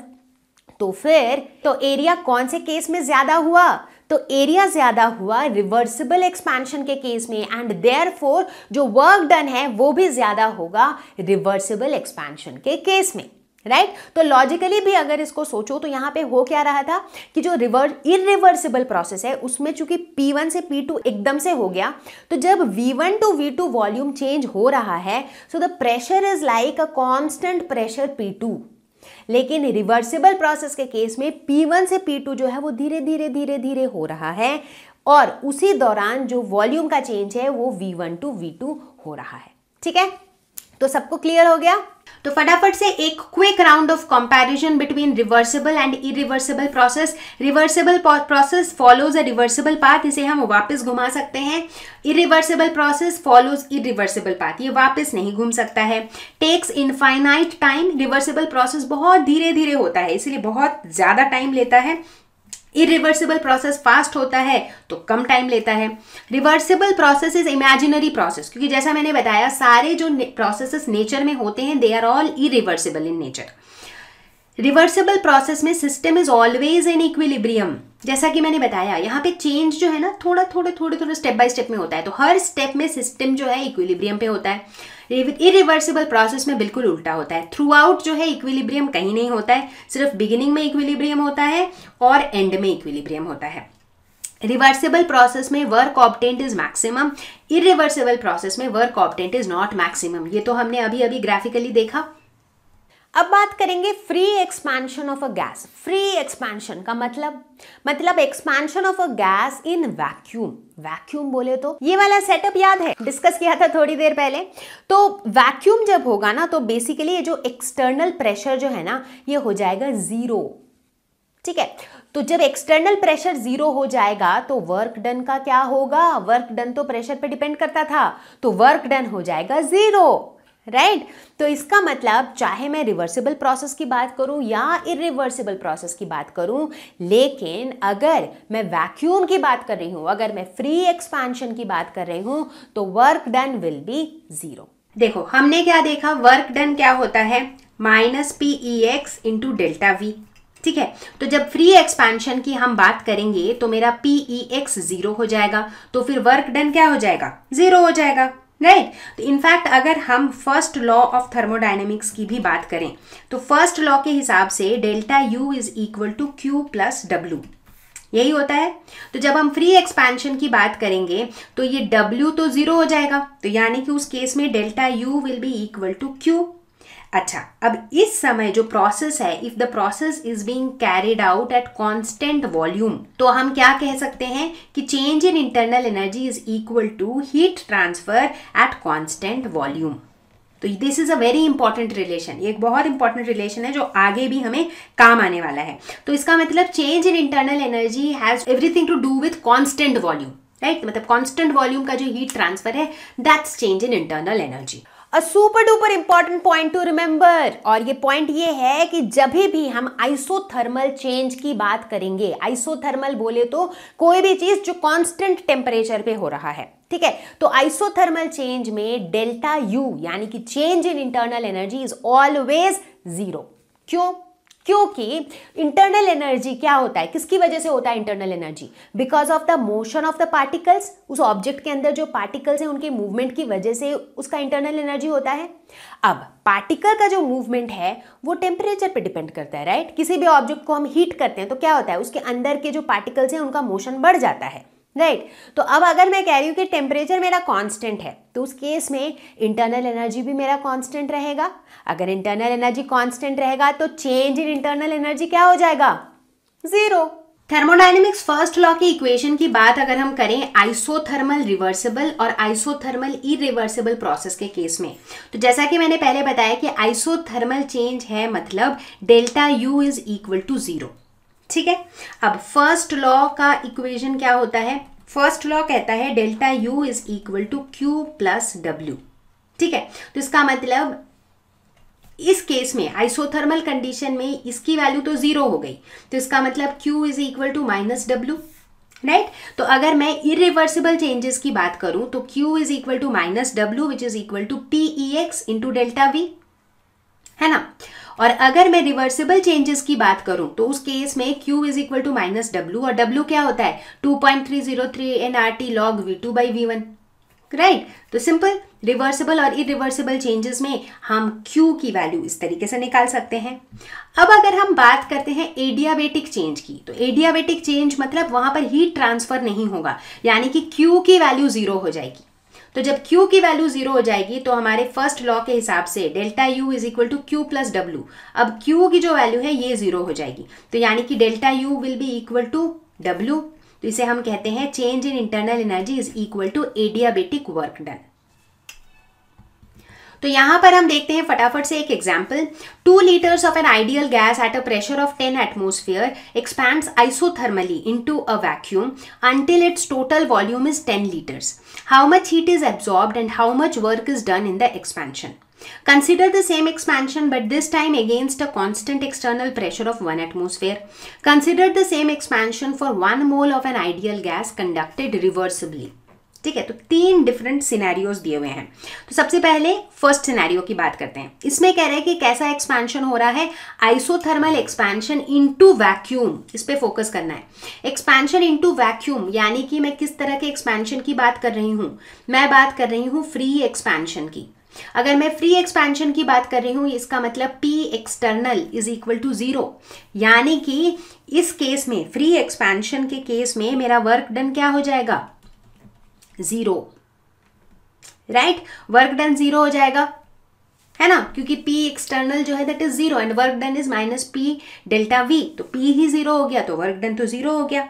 तो फिर तो एरिया कौन से केस में ज्यादा हुआ तो एरिया ज़्यादा हुआ रिवर्सिबल एक्सपेंशन के केस में एंड देयर फोर जो वर्क डन है वो भी ज़्यादा होगा रिवर्सिबल एक्सपेंशन के केस में राइट right? तो लॉजिकली भी अगर इसको सोचो तो यहाँ पे हो क्या रहा था कि जो रिवर्स इरिवर्सिबल प्रोसेस है उसमें चूंकि P1 से P2 एकदम से हो गया तो जब V1 to V volume change हो रहा है so the pressure is like a constant pressure P2 लेकिन रिवर्सिबल प्रोसेस के केस में P1 से P2 जो है वो धीरे धीरे धीरे धीरे हो रहा है और उसी दौरान जो वॉल्यूम का चेंज है वो V1 टू V2 हो रहा है ठीक है तो सबको क्लियर हो गया तो फटाफट से एक quick round of comparison between reversible and irreversible process reversible process follows a reversible path इसे हम वापस घुमा सकते हैं irreversible process follows irreversible path ये वापस नहीं घूम सकता है takes infinite time reversible process बहुत धीरे धीरे होता है इसलिए बहुत ज़्यादा टाइम लेता है इरिवर्सिबल प्रोसेस फास्ट होता है तो कम टाइम लेता है reversible process is imaginary process क्योंकि जैसा मैंने बताया सारे जो प्रोसेसेस नेचर में होते हैं they are all irreversible in nature reversible process में system is always in equilibrium जैसा कि मैंने बताया यहाँ पे चेंज जो है ना थोड़ा थोड़े थोड़े थोड़े स्टेप बाय स्टेप में होता है तो हर स्टेप में सिस्टम जो है इक्विलिब्रियम पे होता है इरिवर्सिबल प्रोसेस में बिल्कुल उल्टा होता है थ्रू आउट जो है इक्विलिब्रियम कहीं नहीं होता है सिर्फ बिगिनिंग में इक्विलिब्रियम होता है और एंड में इक्विलिब्रियम होता है रिवर्सिबल प्रोसेस में work obtained is maximum irreversible process में work obtained is not maximum ये तो हमने अभी अभी ग्राफिकली देखा अब बात करेंगे free expansion of a gas free expansion का मतलब मतलब expansion of a gas in vacuum vacuum बोले तो ये वाला सेटअप याद है डिस्कस किया था थोड़ी देर पहले तो वैक्यूम जब होगा ना तो बेसिकली ये जो एक्सटर्नल प्रेशर जो है ना ये हो जाएगा जीरो ठीक है तो जब एक्सटर्नल प्रेशर जीरो हो जाएगा तो वर्क डन का क्या होगा वर्क डन तो प्रेशर पे डिपेंड करता था तो वर्क डन हो जाएगा जीरो राइट right? तो इसका मतलब चाहे मैं रिवर्सिबल प्रोसेस की बात करूं या इरिवर्सिबल प्रोसेस की बात करूं लेकिन अगर मैं वैक्यूम की बात कर रही हूं अगर मैं फ्री एक्सपेंशन की बात कर रही हूं तो work done will be zero देखो हमने क्या देखा वर्क डन क्या होता है minus P E X into delta V ठीक है तो जब फ्री एक्सपेंशन की हम बात करेंगे तो मेरा पी ई एक्स जीरो हो जाएगा तो फिर वर्क डन क्या हो जाएगा जीरो हो जाएगा राइट right. तो इनफैक्ट अगर हम फर्स्ट लॉ ऑफ थर्मोडाइनमिक्स की भी बात करें तो फर्स्ट लॉ के हिसाब से delta U is equal to Q plus W यही होता है तो जब हम फ्री एक्सपेंशन की बात करेंगे तो ये डब्ल्यू तो ज़ीरो हो जाएगा तो यानी कि उस केस में delta U will be equal to Q अच्छा अब इस समय जो प्रोसेस है if the process is being carried out at constant volume तो हम क्या कह सकते हैं कि change in internal energy is equal to heat transfer at constant volume तो this is a very important relation एक बहुत इंपॉर्टेंट रिलेशन है जो आगे भी हमें काम आने वाला है तो इसका मतलब change in internal energy has everything to do with constant volume right मतलब कॉन्स्टेंट वॉल्यूम का जो हीट ट्रांसफर है that's change in internal energy a super duper important point to remember और ये पॉइंट ये है कि जब भी हम आइसोथर्मल चेंज की बात करेंगे आइसोथर्मल बोले तो कोई भी चीज जो कांस्टेंट टेम्परेचर पे हो रहा है ठीक है तो आइसोथर्मल चेंज में डेल्टा यू यानी कि change in internal energy is always zero क्यों क्योंकि इंटरनल एनर्जी क्या होता है किसकी वजह से होता है internal energy because of the motion of the particles उस ऑब्जेक्ट के अंदर जो पार्टिकल्स हैं उनके मूवमेंट की वजह से उसका इंटरनल एनर्जी होता है अब पार्टिकल का जो मूवमेंट है वो टेम्परेचर पे डिपेंड करता है राइट right? किसी भी ऑब्जेक्ट को हम हीट करते हैं तो क्या होता है उसके अंदर के जो पार्टिकल्स हैं उनका मोशन बढ़ जाता है राइट right. तो अब अगर मैं कह रही हूँ कि टेम्परेचर मेरा कांस्टेंट है तो उस केस में इंटरनल एनर्जी भी मेरा कांस्टेंट रहेगा अगर इंटरनल एनर्जी कांस्टेंट रहेगा तो चेंज इन इंटरनल एनर्जी क्या हो जाएगा जीरो थर्मोडाइनमिक्स फर्स्ट लॉ की इक्वेशन की बात अगर हम करें आइसोथर्मल रिवर्सिबल और आइसोथर्मल इरिवर्सिबल प्रोसेस के केस में तो जैसा कि मैंने पहले बताया कि आइसोथर्मल चेंज है मतलब delta U is equal to zero ठीक है अब फर्स्ट लॉ का इक्वेशन क्या होता है फर्स्ट लॉ कहता है delta U is equal to Q plus W ठीक है तो इसका मतलब इस केस में आइसोथर्मल कंडीशन में इसकी वैल्यू तो जीरो हो गई तो इसका मतलब Q is equal to minus W right तो अगर मैं इरिवर्सिबल चेंजेस की बात करूं तो Q is equal to minus W which is equal to P E X into delta V है ना और अगर मैं रिवर्सिबल चेंजेस की बात करूं तो उस केस में Q is equal to minus W और W क्या होता है 2.303 point three zero three N R T log V two by V one right तो सिंपल रिवर्सिबल और इरिवर्सिबल चेंजेस में हम Q की वैल्यू इस तरीके से निकाल सकते हैं अब अगर हम बात करते हैं एडियाबेटिक चेंज की तो एडियाबेटिक चेंज मतलब वहां पर हीट ट्रांसफर नहीं होगा यानी कि Q की वैल्यू जीरो हो जाएगी तो जब Q की वैल्यू जीरो हो जाएगी तो हमारे फर्स्ट लॉ के हिसाब से delta U is equal to Q plus W अब Q की जो वैल्यू है ये जीरो हो जाएगी तो यानी कि delta U will be equal to W तो इसे हम कहते हैं change in internal energy is equal to adiabatic work done So, यहाँ पर हम देखते example. Two liters of an ideal gas at a pressure of 10 atmosphere expands isothermally into a vacuum until its total volume is 10 liters. How much heat is absorbed and how much work is done in the expansion. Consider the same expansion but this time against a constant external pressure of 1 atmosphere. Consider the same expansion for 1 mole of an ideal gas conducted reversibly. ठीक है तो तीन different scenarios दिए हुए हैं तो सबसे पहले फर्स्ट सिनेरियो की बात करते हैं इसमें कह रहे हैं कि कैसा एक्सपेंशन हो रहा है आइसोथर्मल एक्सपेंशन इनटू वैक्यूम इस पर फोकस करना है एक्सपेंशन इनटू वैक्यूम यानी कि मैं किस तरह के एक्सपेंशन की बात कर रही हूँ मैं बात कर रही हूँ फ्री एक्सपेंशन की अगर मैं फ्री एक्सपेंशन की बात कर रही हूँ इसका मतलब P external is equal to zero यानी कि इस केस में फ्री एक्सपेंशन के केस में मेरा वर्क डन क्या हो जाएगा zero right work done zero हो जाएगा है ना क्योंकि P एक्सटर्नल जो है that is zero and work done is minus P delta V तो P ही जीरो हो गया तो वर्क डन तो जीरो हो गया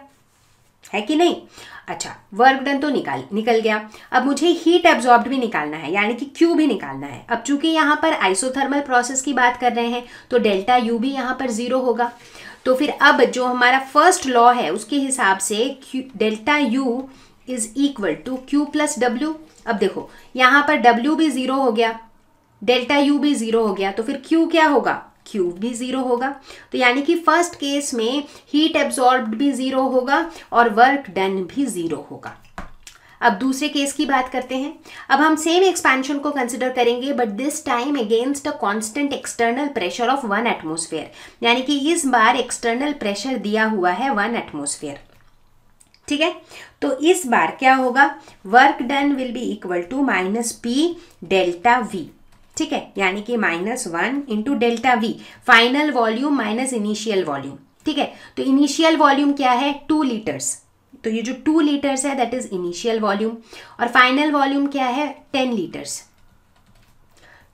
है कि नहीं अच्छा वर्क डन तो निकाल निकल गया अब मुझे हीट एब्जॉर्ब भी निकालना है यानी कि क्यू भी निकालना है अब चूंकि यहां पर आइसोथर्मल प्रोसेस की बात कर रहे हैं तो डेल्टा यू भी यहां पर जीरो होगा तो फिर अब जो हमारा फर्स्ट लॉ है उसके हिसाब से delta U is equal to Q plus W अब देखो यहां पर डब्ल्यू भी ज़ीरो हो गया डेल्टा यू भी ज़ीरो हो गया तो फिर क्यू क्या होगा क्यू भी ज़ीरो होगा तो यानी कि फर्स्ट केस में हीट एब्जॉर्ब भी ज़ीरो होगा और वर्क डन भी ज़ीरो होगा अब दूसरे केस की बात करते हैं अब हम सेम एक्सपेंशन को कंसिडर करेंगे but this time against a constant external pressure of one atmosphere यानी कि इस बार एक्सटर्नल प्रेशर दिया हुआ है वन एटमोसफेयर ठीक है तो इस बार क्या होगा work done will be equal to minus P delta V ठीक है यानी कि minus one into delta V final volume minus initial volume ठीक है तो इनिशियल वॉल्यूम क्या है टू लीटर्स तो ये जो टू लीटर्स है दैट इज इनिशियल वॉल्यूम और फाइनल वॉल्यूम क्या है टेन लीटर्स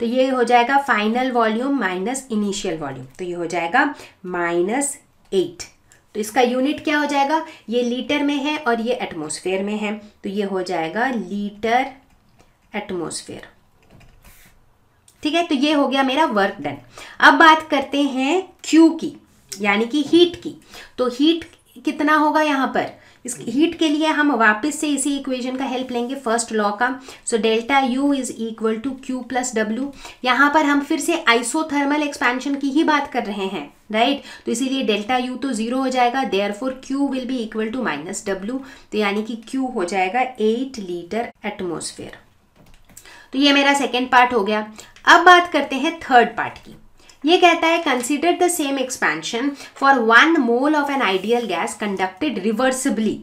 तो ये हो जाएगा final volume minus initial volume तो ये हो जाएगा माइनस एट तो इसका यूनिट क्या हो जाएगा ये लीटर में है और ये एटमोसफेयर में है तो ये हो जाएगा लीटर एटमोसफेयर ठीक है तो ये हो गया मेरा वर्क डन अब बात करते हैं क्यू की यानी कि हीट की तो हीट कितना होगा यहां पर इस हीट के लिए हम वापस से इसी इक्वेशन का हेल्प लेंगे फर्स्ट लॉ का so delta U is equal to Q plus W यहाँ पर हम फिर से आइसोथर्मल एक्सपेंशन की ही बात कर रहे हैं राइट right? तो इसीलिए डेल्टा यू तो जीरो हो जाएगा therefore Q will be equal to minus W तो यानी कि क्यू हो जाएगा एट लीटर एटमोसफेयर तो ये मेरा सेकेंड पार्ट हो गया अब बात करते हैं थर्ड पार्ट की ये कहता है consider the same expansion for one mole of an ideal gas conducted reversibly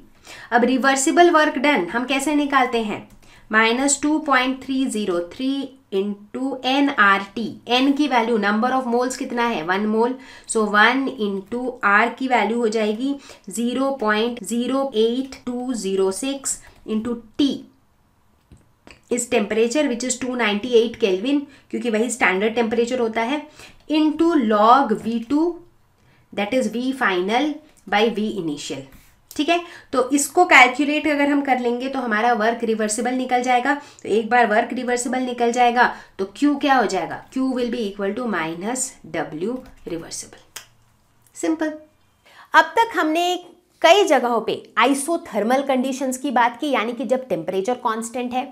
अब रिवर्सिबल वर्क डन हम कैसे निकालते हैं minus two point three zero three into N R T N की वैल्यू नंबर ऑफ मोल्स कितना है one mole so one into R की value हो जाएगी zero point zero eight two zero six into T is temperature which is 298 kelvin क्योंकि वही standard temperature होता है log V two that is V final by V initial ठीक है तो इसको कैलकुलेट अगर हम कर लेंगे तो हमारा वर्क रिवर्सिबल निकल जाएगा तो एक बार वर्क रिवर्सिबल निकल जाएगा तो Q क्या हो जाएगा Q will be equal to minus W reversible simple अब तक हमने कई जगहों पे आइसोथर्मल कंडीशंस की बात की यानी कि जब टेम्परेचर कांस्टेंट है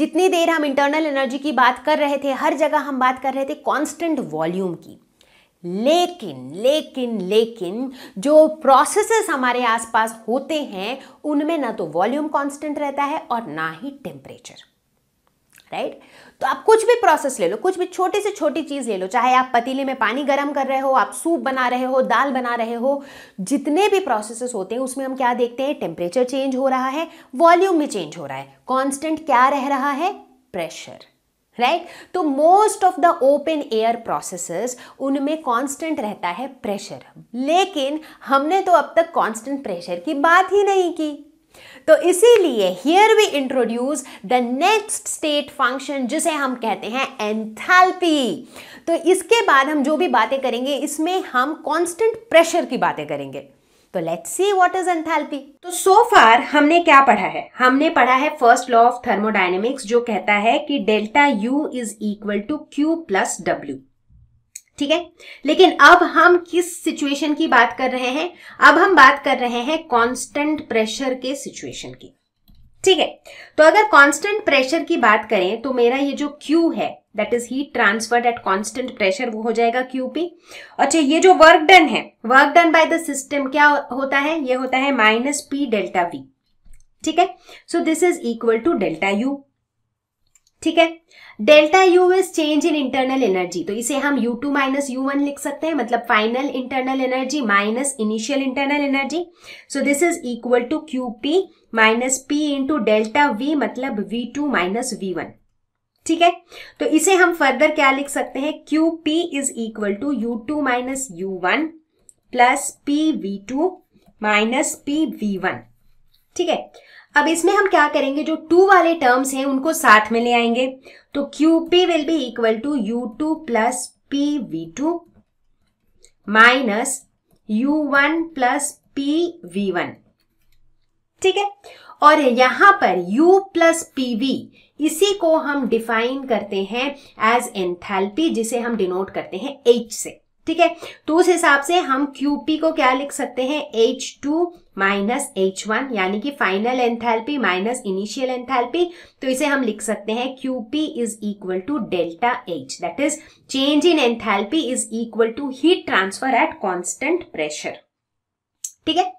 जितनी देर हम इंटरनल एनर्जी की बात कर रहे थे हर जगह हम बात कर रहे थे कांस्टेंट वॉल्यूम की लेकिन लेकिन लेकिन जो प्रोसेसेस हमारे आसपास होते हैं उनमें ना तो वॉल्यूम कांस्टेंट रहता है और ना ही टेम्परेचर राइट right? तो आप कुछ भी प्रोसेस ले लो कुछ भी छोटी से छोटी चीज़ ले लो चाहे आप पतीले में पानी गर्म कर रहे हो आप सूप बना रहे हो दाल बना रहे हो जितने भी प्रोसेसेस होते हैं उसमें हम क्या देखते हैं टेम्परेचर चेंज हो रहा है वॉल्यूम में चेंज हो रहा है कॉन्स्टेंट क्या रह रहा है प्रेशर राइट right? तो most of the open air processes उनमें कांस्टेंट रहता है प्रेशर लेकिन हमने तो अब तक कांस्टेंट प्रेशर की बात ही नहीं की तो इसीलिए here we introduce the next state function जिसे हम कहते हैं एंथैल्पी तो इसके बाद हम जो भी बातें करेंगे इसमें हम कांस्टेंट प्रेशर की बातें करेंगे तो let's see what is enthalpy तो सो फार हमने क्या पढ़ा है हमने पढ़ा है फर्स्ट लॉ ऑफ थर्मोडाइनेमिक्स जो कहता है कि delta U is equal to Q plus W ठीक है लेकिन अब हम किस सिचुएशन की बात कर रहे हैं अब हम बात कर रहे हैं कांस्टेंट प्रेशर के सिचुएशन की ठीक है तो अगर कांस्टेंट प्रेशर की बात करें तो मेरा ये जो Q है that is heat transferred at constant pressure वो हो जाएगा पी अच्छा ये जो वर्क डन है work done by the system क्या होता है ये होता है माइनस पी डेल्टा वी ठीक है so this is equal to delta U ठीक है delta U is change in internal energy तो इसे हम U two minus U one लिख सकते हैं मतलब final internal energy minus initial internal energy so this is equal to Q P minus P into delta V मतलब V two minus V one ठीक है तो इसे हम फर्दर क्या लिख सकते हैं Q P is equal to U two minus U one plus P V two minus P V one ठीक है अब इसमें हम क्या करेंगे जो टू वाले टर्म्स हैं उनको साथ में ले आएंगे तो Q P will be equal to U two plus P V two minus U one plus P V one ठीक है और यहां पर u प्लस पीवी इसी को हम डिफाइन करते हैं एज एंथैल्पी जिसे हम डिनोट करते हैं h से ठीक है तो उस हिसाब से हम QP को क्या लिख सकते हैं H two minus H one यानी कि final enthalpy minus initial enthalpy तो इसे हम लिख सकते हैं QP P is equal to delta H that is change in enthalpy is equal to heat transfer at constant pressure ठीक है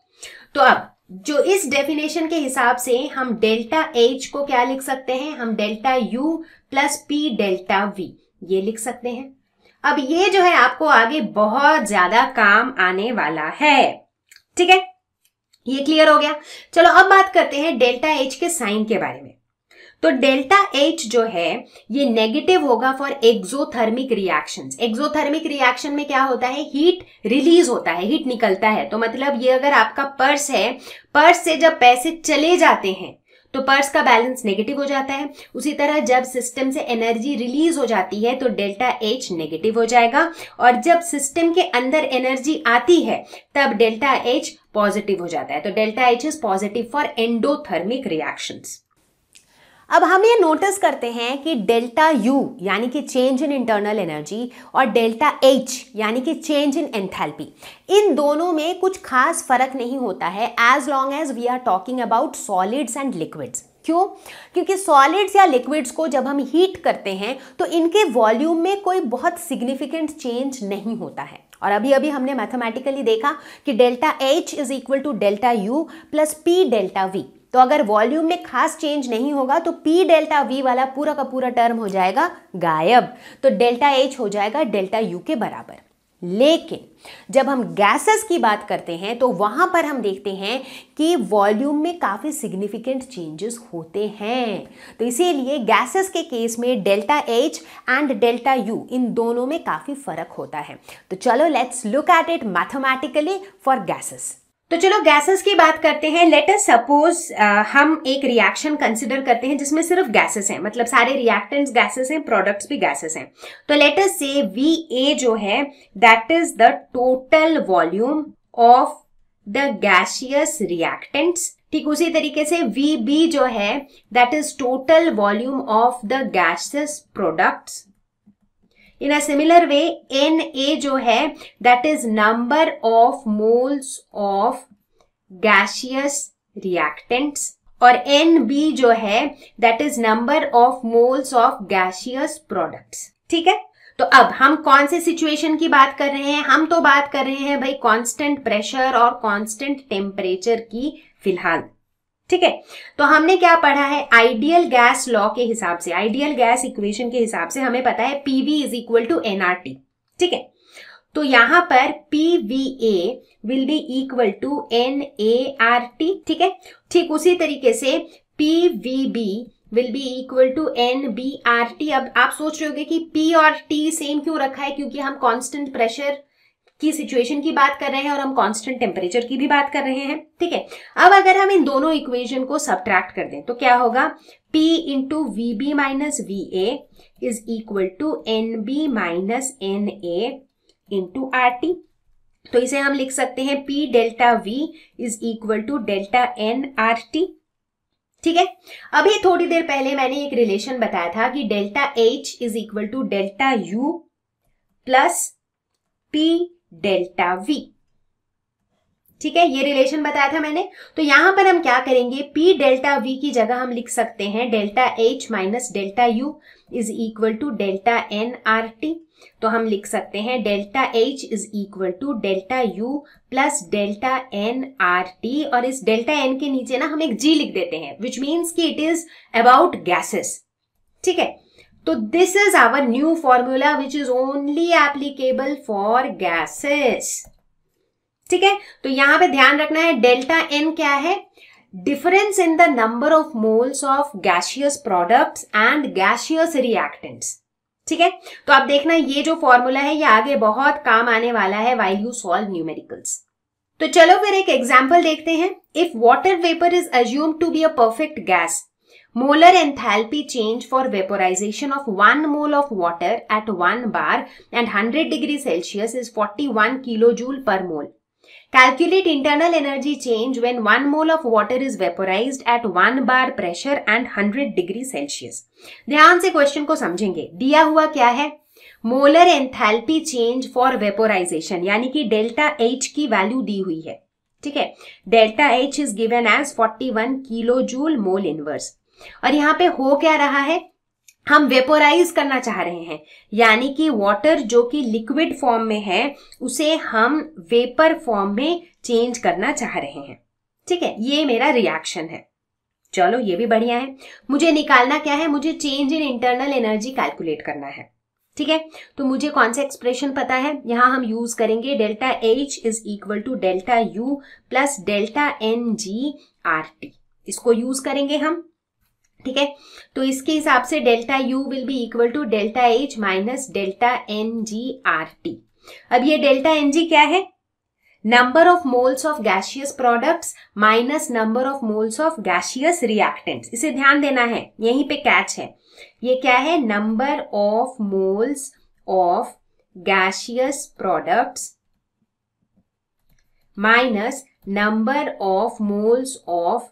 तो अब जो इस डेफिनेशन के हिसाब से हम डेल्टा एच को क्या लिख सकते हैं हम delta U plus P delta V ये लिख सकते हैं अब ये जो है आपको आगे बहुत ज्यादा काम आने वाला है ठीक है ये क्लियर हो गया चलो अब बात करते हैं डेल्टा एच के साइन के बारे में तो डेल्टा एच जो है ये नेगेटिव होगा for exothermic reaction exothermic reaction में क्या होता है हीट रिलीज होता है हीट निकलता है तो मतलब ये अगर आपका पर्स है पर्स से जब पैसे चले जाते हैं तो पर्स का बैलेंस नेगेटिव हो जाता है उसी तरह जब सिस्टम से एनर्जी रिलीज हो जाती है तो डेल्टा एच नेगेटिव हो जाएगा और जब सिस्टम के अंदर एनर्जी आती है तब डेल्टा एच पॉजिटिव हो जाता है तो delta H is positive for endothermic reactions अब हम ये नोटिस करते हैं कि डेल्टा यू यानी कि चेंज इन इंटरनल एनर्जी और डेल्टा एच यानी कि चेंज इन एंथैल्पी इन दोनों में कुछ खास फर्क नहीं होता है as long as we are talking about solids and liquids क्यों क्योंकि सॉलिड्स या लिक्विड्स को जब हम हीट करते हैं तो इनके वॉल्यूम में कोई बहुत सिग्निफिकेंट चेंज नहीं होता है और अभी अभी हमने मैथमेटिकली देखा कि delta H is equal to delta U plus P delta V तो अगर वॉल्यूम में खास चेंज नहीं होगा तो पी डेल्टा वी वाला पूरा का पूरा टर्म हो जाएगा गायब तो डेल्टा एच हो जाएगा डेल्टा यू के बराबर लेकिन जब हम गैसेस की बात करते हैं तो वहां पर हम देखते हैं कि वॉल्यूम में काफ़ी सिग्निफिकेंट चेंजेस होते हैं तो इसीलिए गैसेस के केस में delta H and delta U इन दोनों में काफ़ी फर्क होता है तो चलो let's look at it mathematically for gases तो चलो गैसेस की बात करते हैं लेट अस सपोज हम एक रिएक्शन कंसिडर करते हैं जिसमें सिर्फ गैसेस हैं मतलब सारे रिएक्टेंट्स गैसेस हैं प्रोडक्ट्स भी गैसेस हैं तो let us say V A जो है that is the total volume of the gaseous reactants ठीक उसी तरीके से वी बी जो है that is total volume of the gaseous products in a similar way N A जो है that is number of moles of gaseous reactants और N B जो है that is number of moles of gaseous products ठीक है तो अब हम कौन से सिचुएशन की बात कर रहे हैं हम तो बात कर रहे हैं भाई कांस्टेंट प्रेशर और कांस्टेंट टेम्परेचर की फिलहाल ठीक है तो हमने क्या पढ़ा है आइडियल गैस लॉ के हिसाब से आइडियल गैस इक्वेशन के हिसाब से हमें पता है PV is equal to NRT ठीक है तो यहां पर P V A will be equal to N A R T ठीक है ठीक उसी तरीके से P V B will be equal to N B R T अब आप सोच रहे होगे कि पी और टी सेम क्यों रखा है क्योंकि हम कांस्टेंट प्रेशर की सिचुएशन की बात कर रहे हैं और हम कांस्टेंट टेम्परेचर की भी बात कर रहे हैं ठीक है अब अगर हम इन दोनों इक्वेशन को सब्ट्रैक्ट कर दें तो क्या होगा P into V B minus V A is equal to N B minus N A into R T तो इसे हम लिख सकते हैं P delta V is equal to delta N R T ठीक है अभी थोड़ी देर पहले मैंने एक रिलेशन बताया था कि delta H is equal to delta U plus P delta V ठीक है ये रिलेशन बताया था मैंने तो यहां पर हम क्या करेंगे P डेल्टा V की जगह हम लिख सकते हैं delta H minus delta U is equal to delta N R T तो हम लिख सकते हैं delta H is equal to delta U plus delta N R T और इस डेल्टा एन के नीचे ना हम एक जी लिख देते हैं विच मीन्स की इट इज अबाउट गैसेस ठीक है तो this is our new formula which is only applicable for gases ठीक है तो यहां पे ध्यान रखना है डेल्टा एन क्या है difference in the number of moles of gaseous products and gaseous reactants ठीक है तो आप देखना ये जो फॉर्मूला है ये आगे बहुत काम आने वाला है वाई यू सॉल्व न्यूमेरिकल्स तो चलो फिर एक एग्जाम्पल देखते हैं if water vapour is assume to be a perfect gas molar enthalpy change for vaporization of 1 mole of water at 1 bar and 100 degree Celsius is 41 kilojoule per mole. Calculate internal energy change when 1 mole of water is vaporized at 1 bar pressure and 100 degree Celsius. ध्यान से question को समझेंगे दिया हुआ क्या है molar enthalpy change for vaporisation यानी कि डेल्टा एच की वैल्यू दी हुई है ठीक है delta H is given as 41 kilo joule mole inverse और यहाँ पे हो क्या रहा है हम वेपोराइज करना चाह रहे हैं यानी कि वाटर जो कि लिक्विड फॉर्म में है उसे हम वेपर फॉर्म में चेंज करना चाह रहे हैं ठीक है ये मेरा रिएक्शन है चलो ये भी बढ़िया है मुझे निकालना क्या है मुझे change in internal energy calculate करना है ठीक है तो मुझे कौन सा एक्सप्रेशन पता है यहां हम यूज करेंगे delta H is equal to delta U plus delta N G R T इसको यूज करेंगे हम ठीक है तो इसके हिसाब से delta U will be equal to delta H minus delta N G R T अब ये डेल्टा एन जी क्या है number of moles of gaseous products minus number of moles of gaseous reactants इसे ध्यान देना है यहीं पे कैच है ये क्या है number of moles of gaseous products minus number of moles of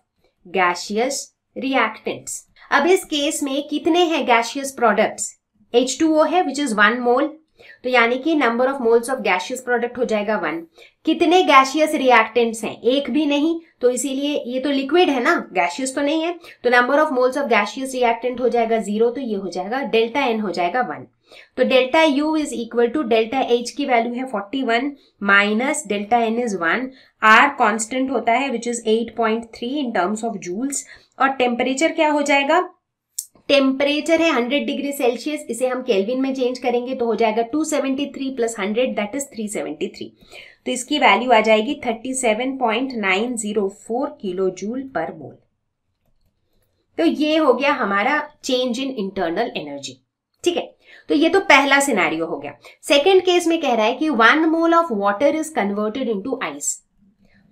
gaseous reactants अब इस केस में कितने हैं गैशियस प्रोडक्ट्स ओ है विच इज वन मोल तो यानी कि number of moles of gaseous product हो जाएगा वन कितने गैशियस रिएक्टेंट्स हैं एक भी नहीं तो इसीलिए ये तो लिक्विड है ना गैशियस तो नहीं है तो number of moles of gaseous reactant हो जाएगा जीरो तो ये हो जाएगा डेल्टा एन हो जाएगा वन तो delta U is equal to delta H की वैल्यू है 41 one minus delta N is one R constant होता है which is 8.3 in terms of joules और टेम्परेचर क्या हो जाएगा टेम्परेचर है 100 डिग्री सेल्सियस इसे हम केल्विन में चेंज करेंगे तो हो जाएगा 273 seventy three plus hundred that is 373 तो इसकी वैल्यू आ जाएगी 37.904 किलो जूल पर मोल तो ये हो गया हमारा चेंज इन इंटरनल एनर्जी ठीक है तो ये तो पहला सिनेरियो हो गया सेकेंड केस में कह रहा है कि one mole of water is converted into ice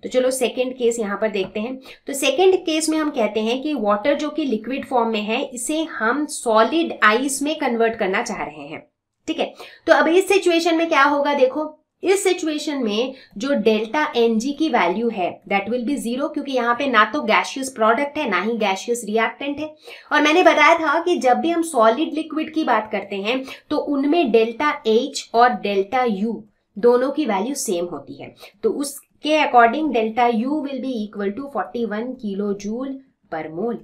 तो चलो सेकेंड केस यहां पर देखते हैं तो सेकेंड केस में हम कहते हैं कि वाटर जो कि लिक्विड फॉर्म में है इसे हम सॉलिड आइस में कन्वर्ट करना चाह रहे हैं ठीक है तो अब इस सिचुएशन में क्या होगा देखो इस सिचुएशन में जो डेल्टा एन जी की वैल्यू है दैट विल बी जीरो क्योंकि यहाँ पे ना तो गैशियस प्रोडक्ट है ना ही गैशियस रिएक्टेंट है और मैंने बताया था कि जब भी हम सॉलिड लिक्विड की बात करते हैं तो उनमें डेल्टा एच और डेल्टा यू दोनों की वैल्यू सेम होती है तो उसके according delta U will be equal to forty one kilo joule per mole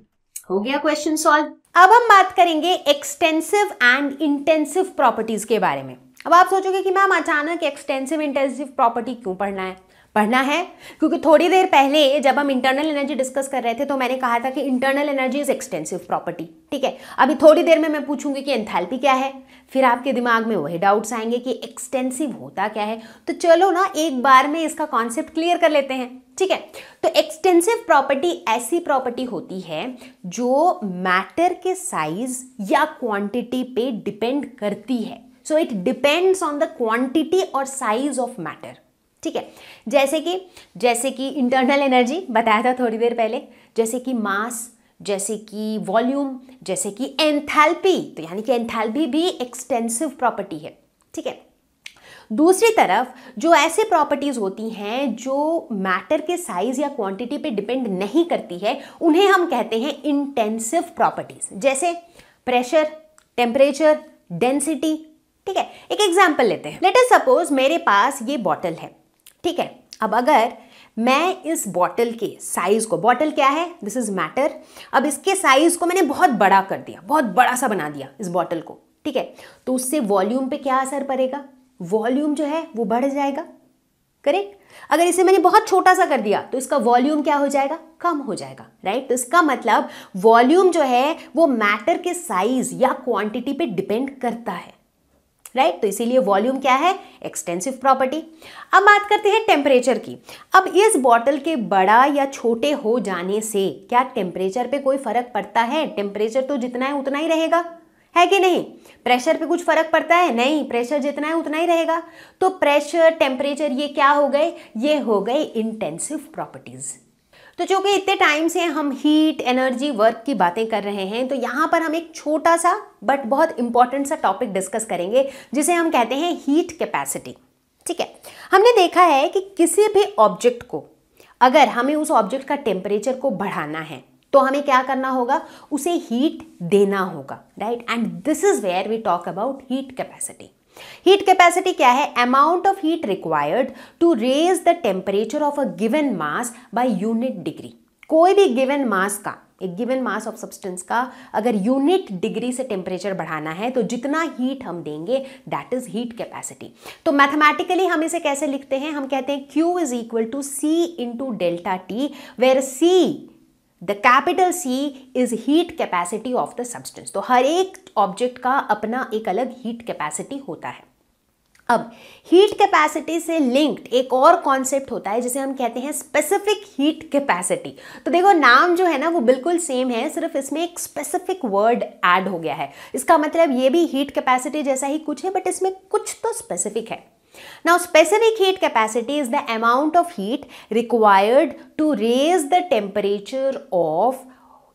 हो गया क्वेश्चन सॉल्व अब हम बात करेंगे एक्सटेंसिव एंड इंटेंसिव प्रॉपर्टीज के बारे में अब आप सोचोगे कि मैम अचानक एक्सटेंसिव इंटेंसिव प्रॉपर्टी क्यों पढ़ना है पढ़ना है क्योंकि थोड़ी देर पहले जब हम इंटरनल एनर्जी डिस्कस कर रहे थे तो मैंने कहा था कि internal energy is extensive property ठीक है अभी थोड़ी देर में मैं पूछूंगी कि एंथैल्पी क्या है फिर आपके दिमाग में वही डाउट्स आएंगे कि एक्सटेंसिव होता क्या है तो चलो ना एक बार में इसका कॉन्सेप्ट क्लियर कर लेते हैं ठीक है तो एक्सटेंसिव प्रॉपर्टी ऐसी प्रॉपर्टी होती है जो मैटर के साइज या क्वांटिटी पे डिपेंड करती है so it depends on the quantity और साइज ऑफ मैटर ठीक है जैसे कि जैसे कि इंटरनल एनर्जी बताया था थोड़ी देर पहले जैसे कि मास जैसे कि वॉल्यूम जैसे कि एंथैल्पी तो यानी कि एंथैल्पी भी एक्सटेंसिव प्रॉपर्टी है ठीक है दूसरी तरफ जो ऐसे प्रॉपर्टीज़ होती हैं जो मैटर के साइज़ या क्वांटिटी पे डिपेंड नहीं करती है उन्हें हम कहते हैं इंटेंसिव प्रॉपर्टीज़ जैसे प्रेशर टेम्परेचर डेंसिटी ठीक है एक एग्जाम्पल लेते हैं लेटर सपोज मेरे पास ये बॉटल है ठीक है अब अगर मैं इस बॉटल के साइज़ को बॉटल क्या है दिस इज़ मैटर अब इसके साइज़ को मैंने बहुत बड़ा कर दिया बहुत बड़ा सा बना दिया इस बॉटल को ठीक है तो उससे वॉल्यूम पे क्या असर पड़ेगा वॉल्यूम जो है वो बढ़ जाएगा करेक्ट अगर इसे मैंने बहुत छोटा सा कर दिया तो इसका वॉल्यूम क्या हो जाएगा कम हो जाएगा राइट तो इसका मतलब वॉल्यूम जो है वो मैटर के साइज या क्वांटिटी पे डिपेंड करता है राइट right? तो इसीलिए वॉल्यूम क्या है एक्सटेंसिव प्रॉपर्टी अब बात करते हैं टेम्परेचर की अब इस बॉटल के बड़ा या छोटे हो जाने से क्या टेम्परेचर पे कोई फर्क पड़ता है टेम्परेचर तो जितना है उतना ही रहेगा है कि नहीं प्रेशर पे कुछ फर्क पड़ता है नहीं प्रेशर जितना है उतना ही रहेगा तो प्रेशर टेम्परेचर ये क्या हो गए ये हो गए इंटेंसिव प्रॉपर्टीज़ तो चूंकि इतने टाइम से हम हीट एनर्जी वर्क की बातें कर रहे हैं तो यहाँ पर हम एक छोटा सा बट बहुत इंपॉर्टेंट सा टॉपिक डिस्कस करेंगे जिसे हम कहते हैं हीट कैपेसिटी ठीक है हमने देखा है कि किसी भी ऑब्जेक्ट को अगर हमें उस ऑब्जेक्ट का टेम्परेचर को बढ़ाना है तो हमें क्या करना होगा उसे हीट देना होगा right and this is where we talk about heat capacity heat capacity क्या है amount of heat required to raise the temperature of a given mass by unit degree कोई भी गिवन मास का एक गिवन मास ऑफ सब्सटेंस का अगर unit degree से temperature बढ़ाना है तो जितना हीट हम देंगे दैट इज हीट कैपेसिटी तो मैथमेटिकली हम इसे कैसे लिखते हैं हम कहते हैं Q is equal to C into delta T where C the capital C is heat capacity of the substance तो हर एक ऑब्जेक्ट का अपना एक अलग हीट कैपेसिटी होता है अब हीट कैपेसिटी से लिंक्ड एक और कॉन्सेप्ट होता है जिसे हम कहते हैं स्पेसिफिक हीट कैपेसिटी तो देखो नाम जो है ना वो बिल्कुल सेम है सिर्फ इसमें एक स्पेसिफिक वर्ड ऐड हो गया है इसका मतलब ये भी हीट कैपेसिटी जैसा ही कुछ है बट इसमें कुछ तो स्पेसिफिक है Now specific heat capacity is the amount of heat required to raise the temperature of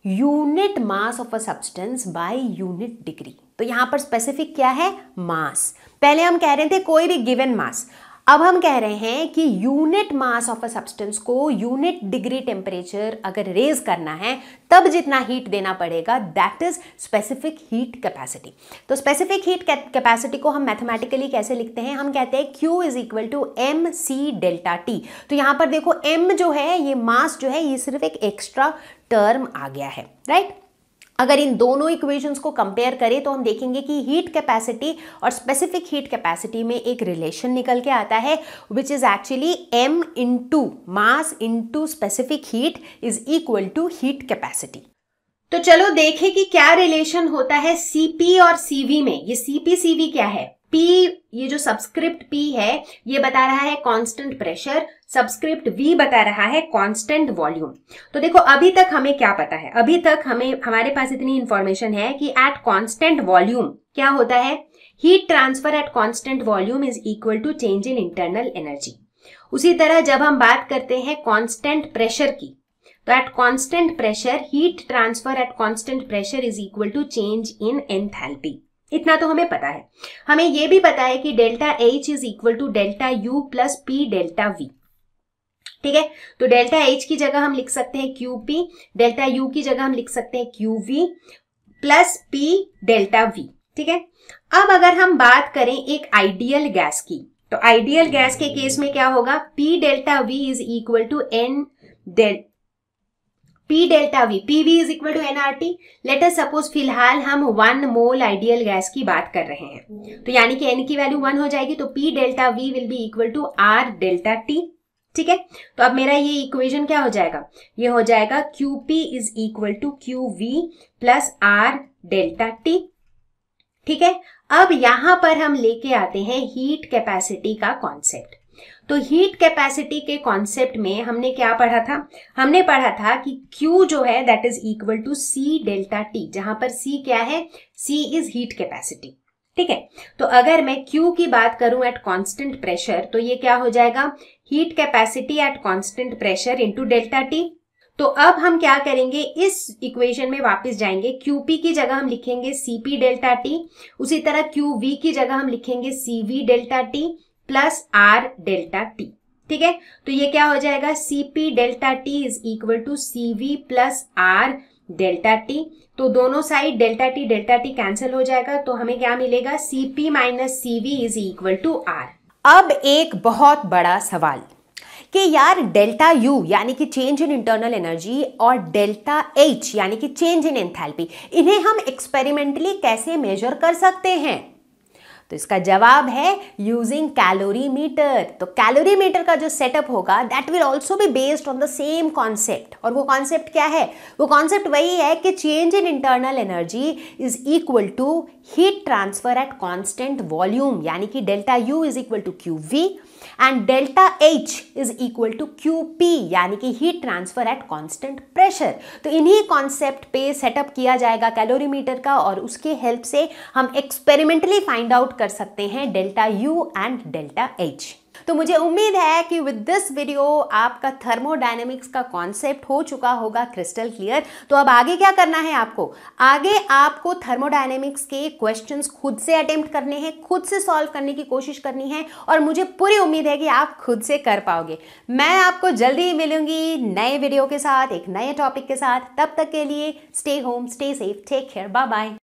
unit mass of a substance by unit degree तो यहां पर स्पेसिफिक क्या है मास पहले हम कह रहे थे कोई भी गिवन मास अब हम कह रहे हैं कि unit mass of a substance को यूनिट डिग्री टेम्परेचर अगर रेज करना है तब जितना हीट देना पड़ेगा that is specific heat capacity तो स्पेसिफिक हीट कैपेसिटी को हम मैथमेटिकली कैसे लिखते हैं हम कहते हैं Q is equal to M C delta T तो यहाँ पर देखो एम जो है ये मास जो है ये सिर्फ एक एक्स्ट्रा टर्म आ गया है राइट right? अगर इन दोनों इक्वेशंस को कंपेयर करें तो हम देखेंगे कि हीट कैपेसिटी और स्पेसिफिक हीट कैपेसिटी में एक रिलेशन निकल के आता है which is actually M into mass into specific heat is equal to heat capacity तो चलो देखें कि क्या रिलेशन होता है सीपी और सीवी में ये सीपी सीवी क्या है पी ये जो सब्सक्रिप्ट पी है ये बता रहा है कांस्टेंट प्रेशर सब्सक्रिप्ट वी बता रहा है कांस्टेंट वॉल्यूम तो देखो अभी तक हमें क्या पता है अभी तक हमें हमारे पास इतनी इंफॉर्मेशन है कि एट कांस्टेंट वॉल्यूम क्या होता है heat transfer at constant volume is equal to change in internal energy उसी तरह जब हम बात करते हैं कॉन्स्टेंट प्रेशर की तो at constant pressure heat transfer at constant pressure is equal to change in enthalpy इतना तो हमें पता है हमें यह भी पता है कि delta H is equal to delta U plus P delta V ठीक है तो डेल्टा एच की जगह हम लिख सकते हैं क्यू पी डेल्टा यू की जगह हम लिख सकते हैं Q V plus P delta V ठीक है अब अगर हम बात करें एक आइडियल गैस की तो आइडियल गैस के केस में क्या होगा P delta V is equal to N del P delta V P V is equal to NRT later suppose फिलहाल हम वन मोल आइडियल गैस की बात कर रहे हैं तो यानी कि एन की वैल्यू वन हो जाएगी तो P delta V will be equal to R delta T ठीक है तो अब मेरा ये इक्वेशन क्या हो जाएगा ये हो जाएगा Q P is equal to Q V plus R delta T ठीक है अब यहां पर हम लेके आते हैं हीट कैपेसिटी का कॉन्सेप्ट तो हीट कैपेसिटी के कॉन्सेप्ट में हमने क्या पढ़ा था हमने पढ़ा था कि Q जो है that is equal to C delta T जहां पर C क्या है C इज हीट कैपेसिटी ठीक है तो अगर मैं Q की बात करूं एट कांस्टेंट प्रेशर तो ये क्या हो जाएगा heat capacity at constant pressure into delta T तो अब हम क्या करेंगे इस इक्वेशन में वापस जाएंगे QP की जगह हम लिखेंगे CP डेल्टा T उसी तरह QV की जगह हम लिखेंगे CV delta T plus R delta T ठीक है तो ये क्या हो जाएगा CP delta T is equal to CV plus R delta T तो दोनों side delta T delta T cancel हो जाएगा तो हमें क्या मिलेगा CP minus CV is equal to R अब एक बहुत बड़ा सवाल कि यार डेल्टा यू यानी कि चेंज इन इंटरनल एनर्जी और डेल्टा एच यानी कि चेंज इन एंथैल्पी इन्हें हम एक्सपेरिमेंटली कैसे मेजर कर सकते हैं तो इसका जवाब है यूजिंग कैलोरी मीटर तो कैलोरी मीटर का जो सेटअप होगा दैट विल ऑल्सो भी based on the same concept और वो कॉन्सेप्ट क्या है वो कॉन्सेप्ट वही है कि change in internal energy is equal to heat transfer at constant volume यानी कि delta U is equal to Q V and delta H is equal to Q P यानी कि heat transfer at constant pressure तो इन्हीं concept पे setup किया जाएगा calorimeter का और उसके हेल्प से हम एक्सपेरिमेंटली फाइंड आउट कर सकते हैं delta U and delta H तो मुझे उम्मीद है कि विद दिस वीडियो आपका थर्मोडाइनमिक्स का कॉन्सेप्ट हो चुका होगा क्रिस्टल क्लियर तो अब आगे क्या करना है आपको आगे आपको थर्मोडाइनमिक्स के क्वेश्चन खुद से अटेम्प्ट करने हैं खुद से सॉल्व करने की कोशिश करनी है और मुझे पूरी उम्मीद है कि आप खुद से कर पाओगे मैं आपको जल्दी ही मिलूंगी नए वीडियो के साथ एक नए टॉपिक के साथ तब तक के लिए stay home stay safe take care bye bye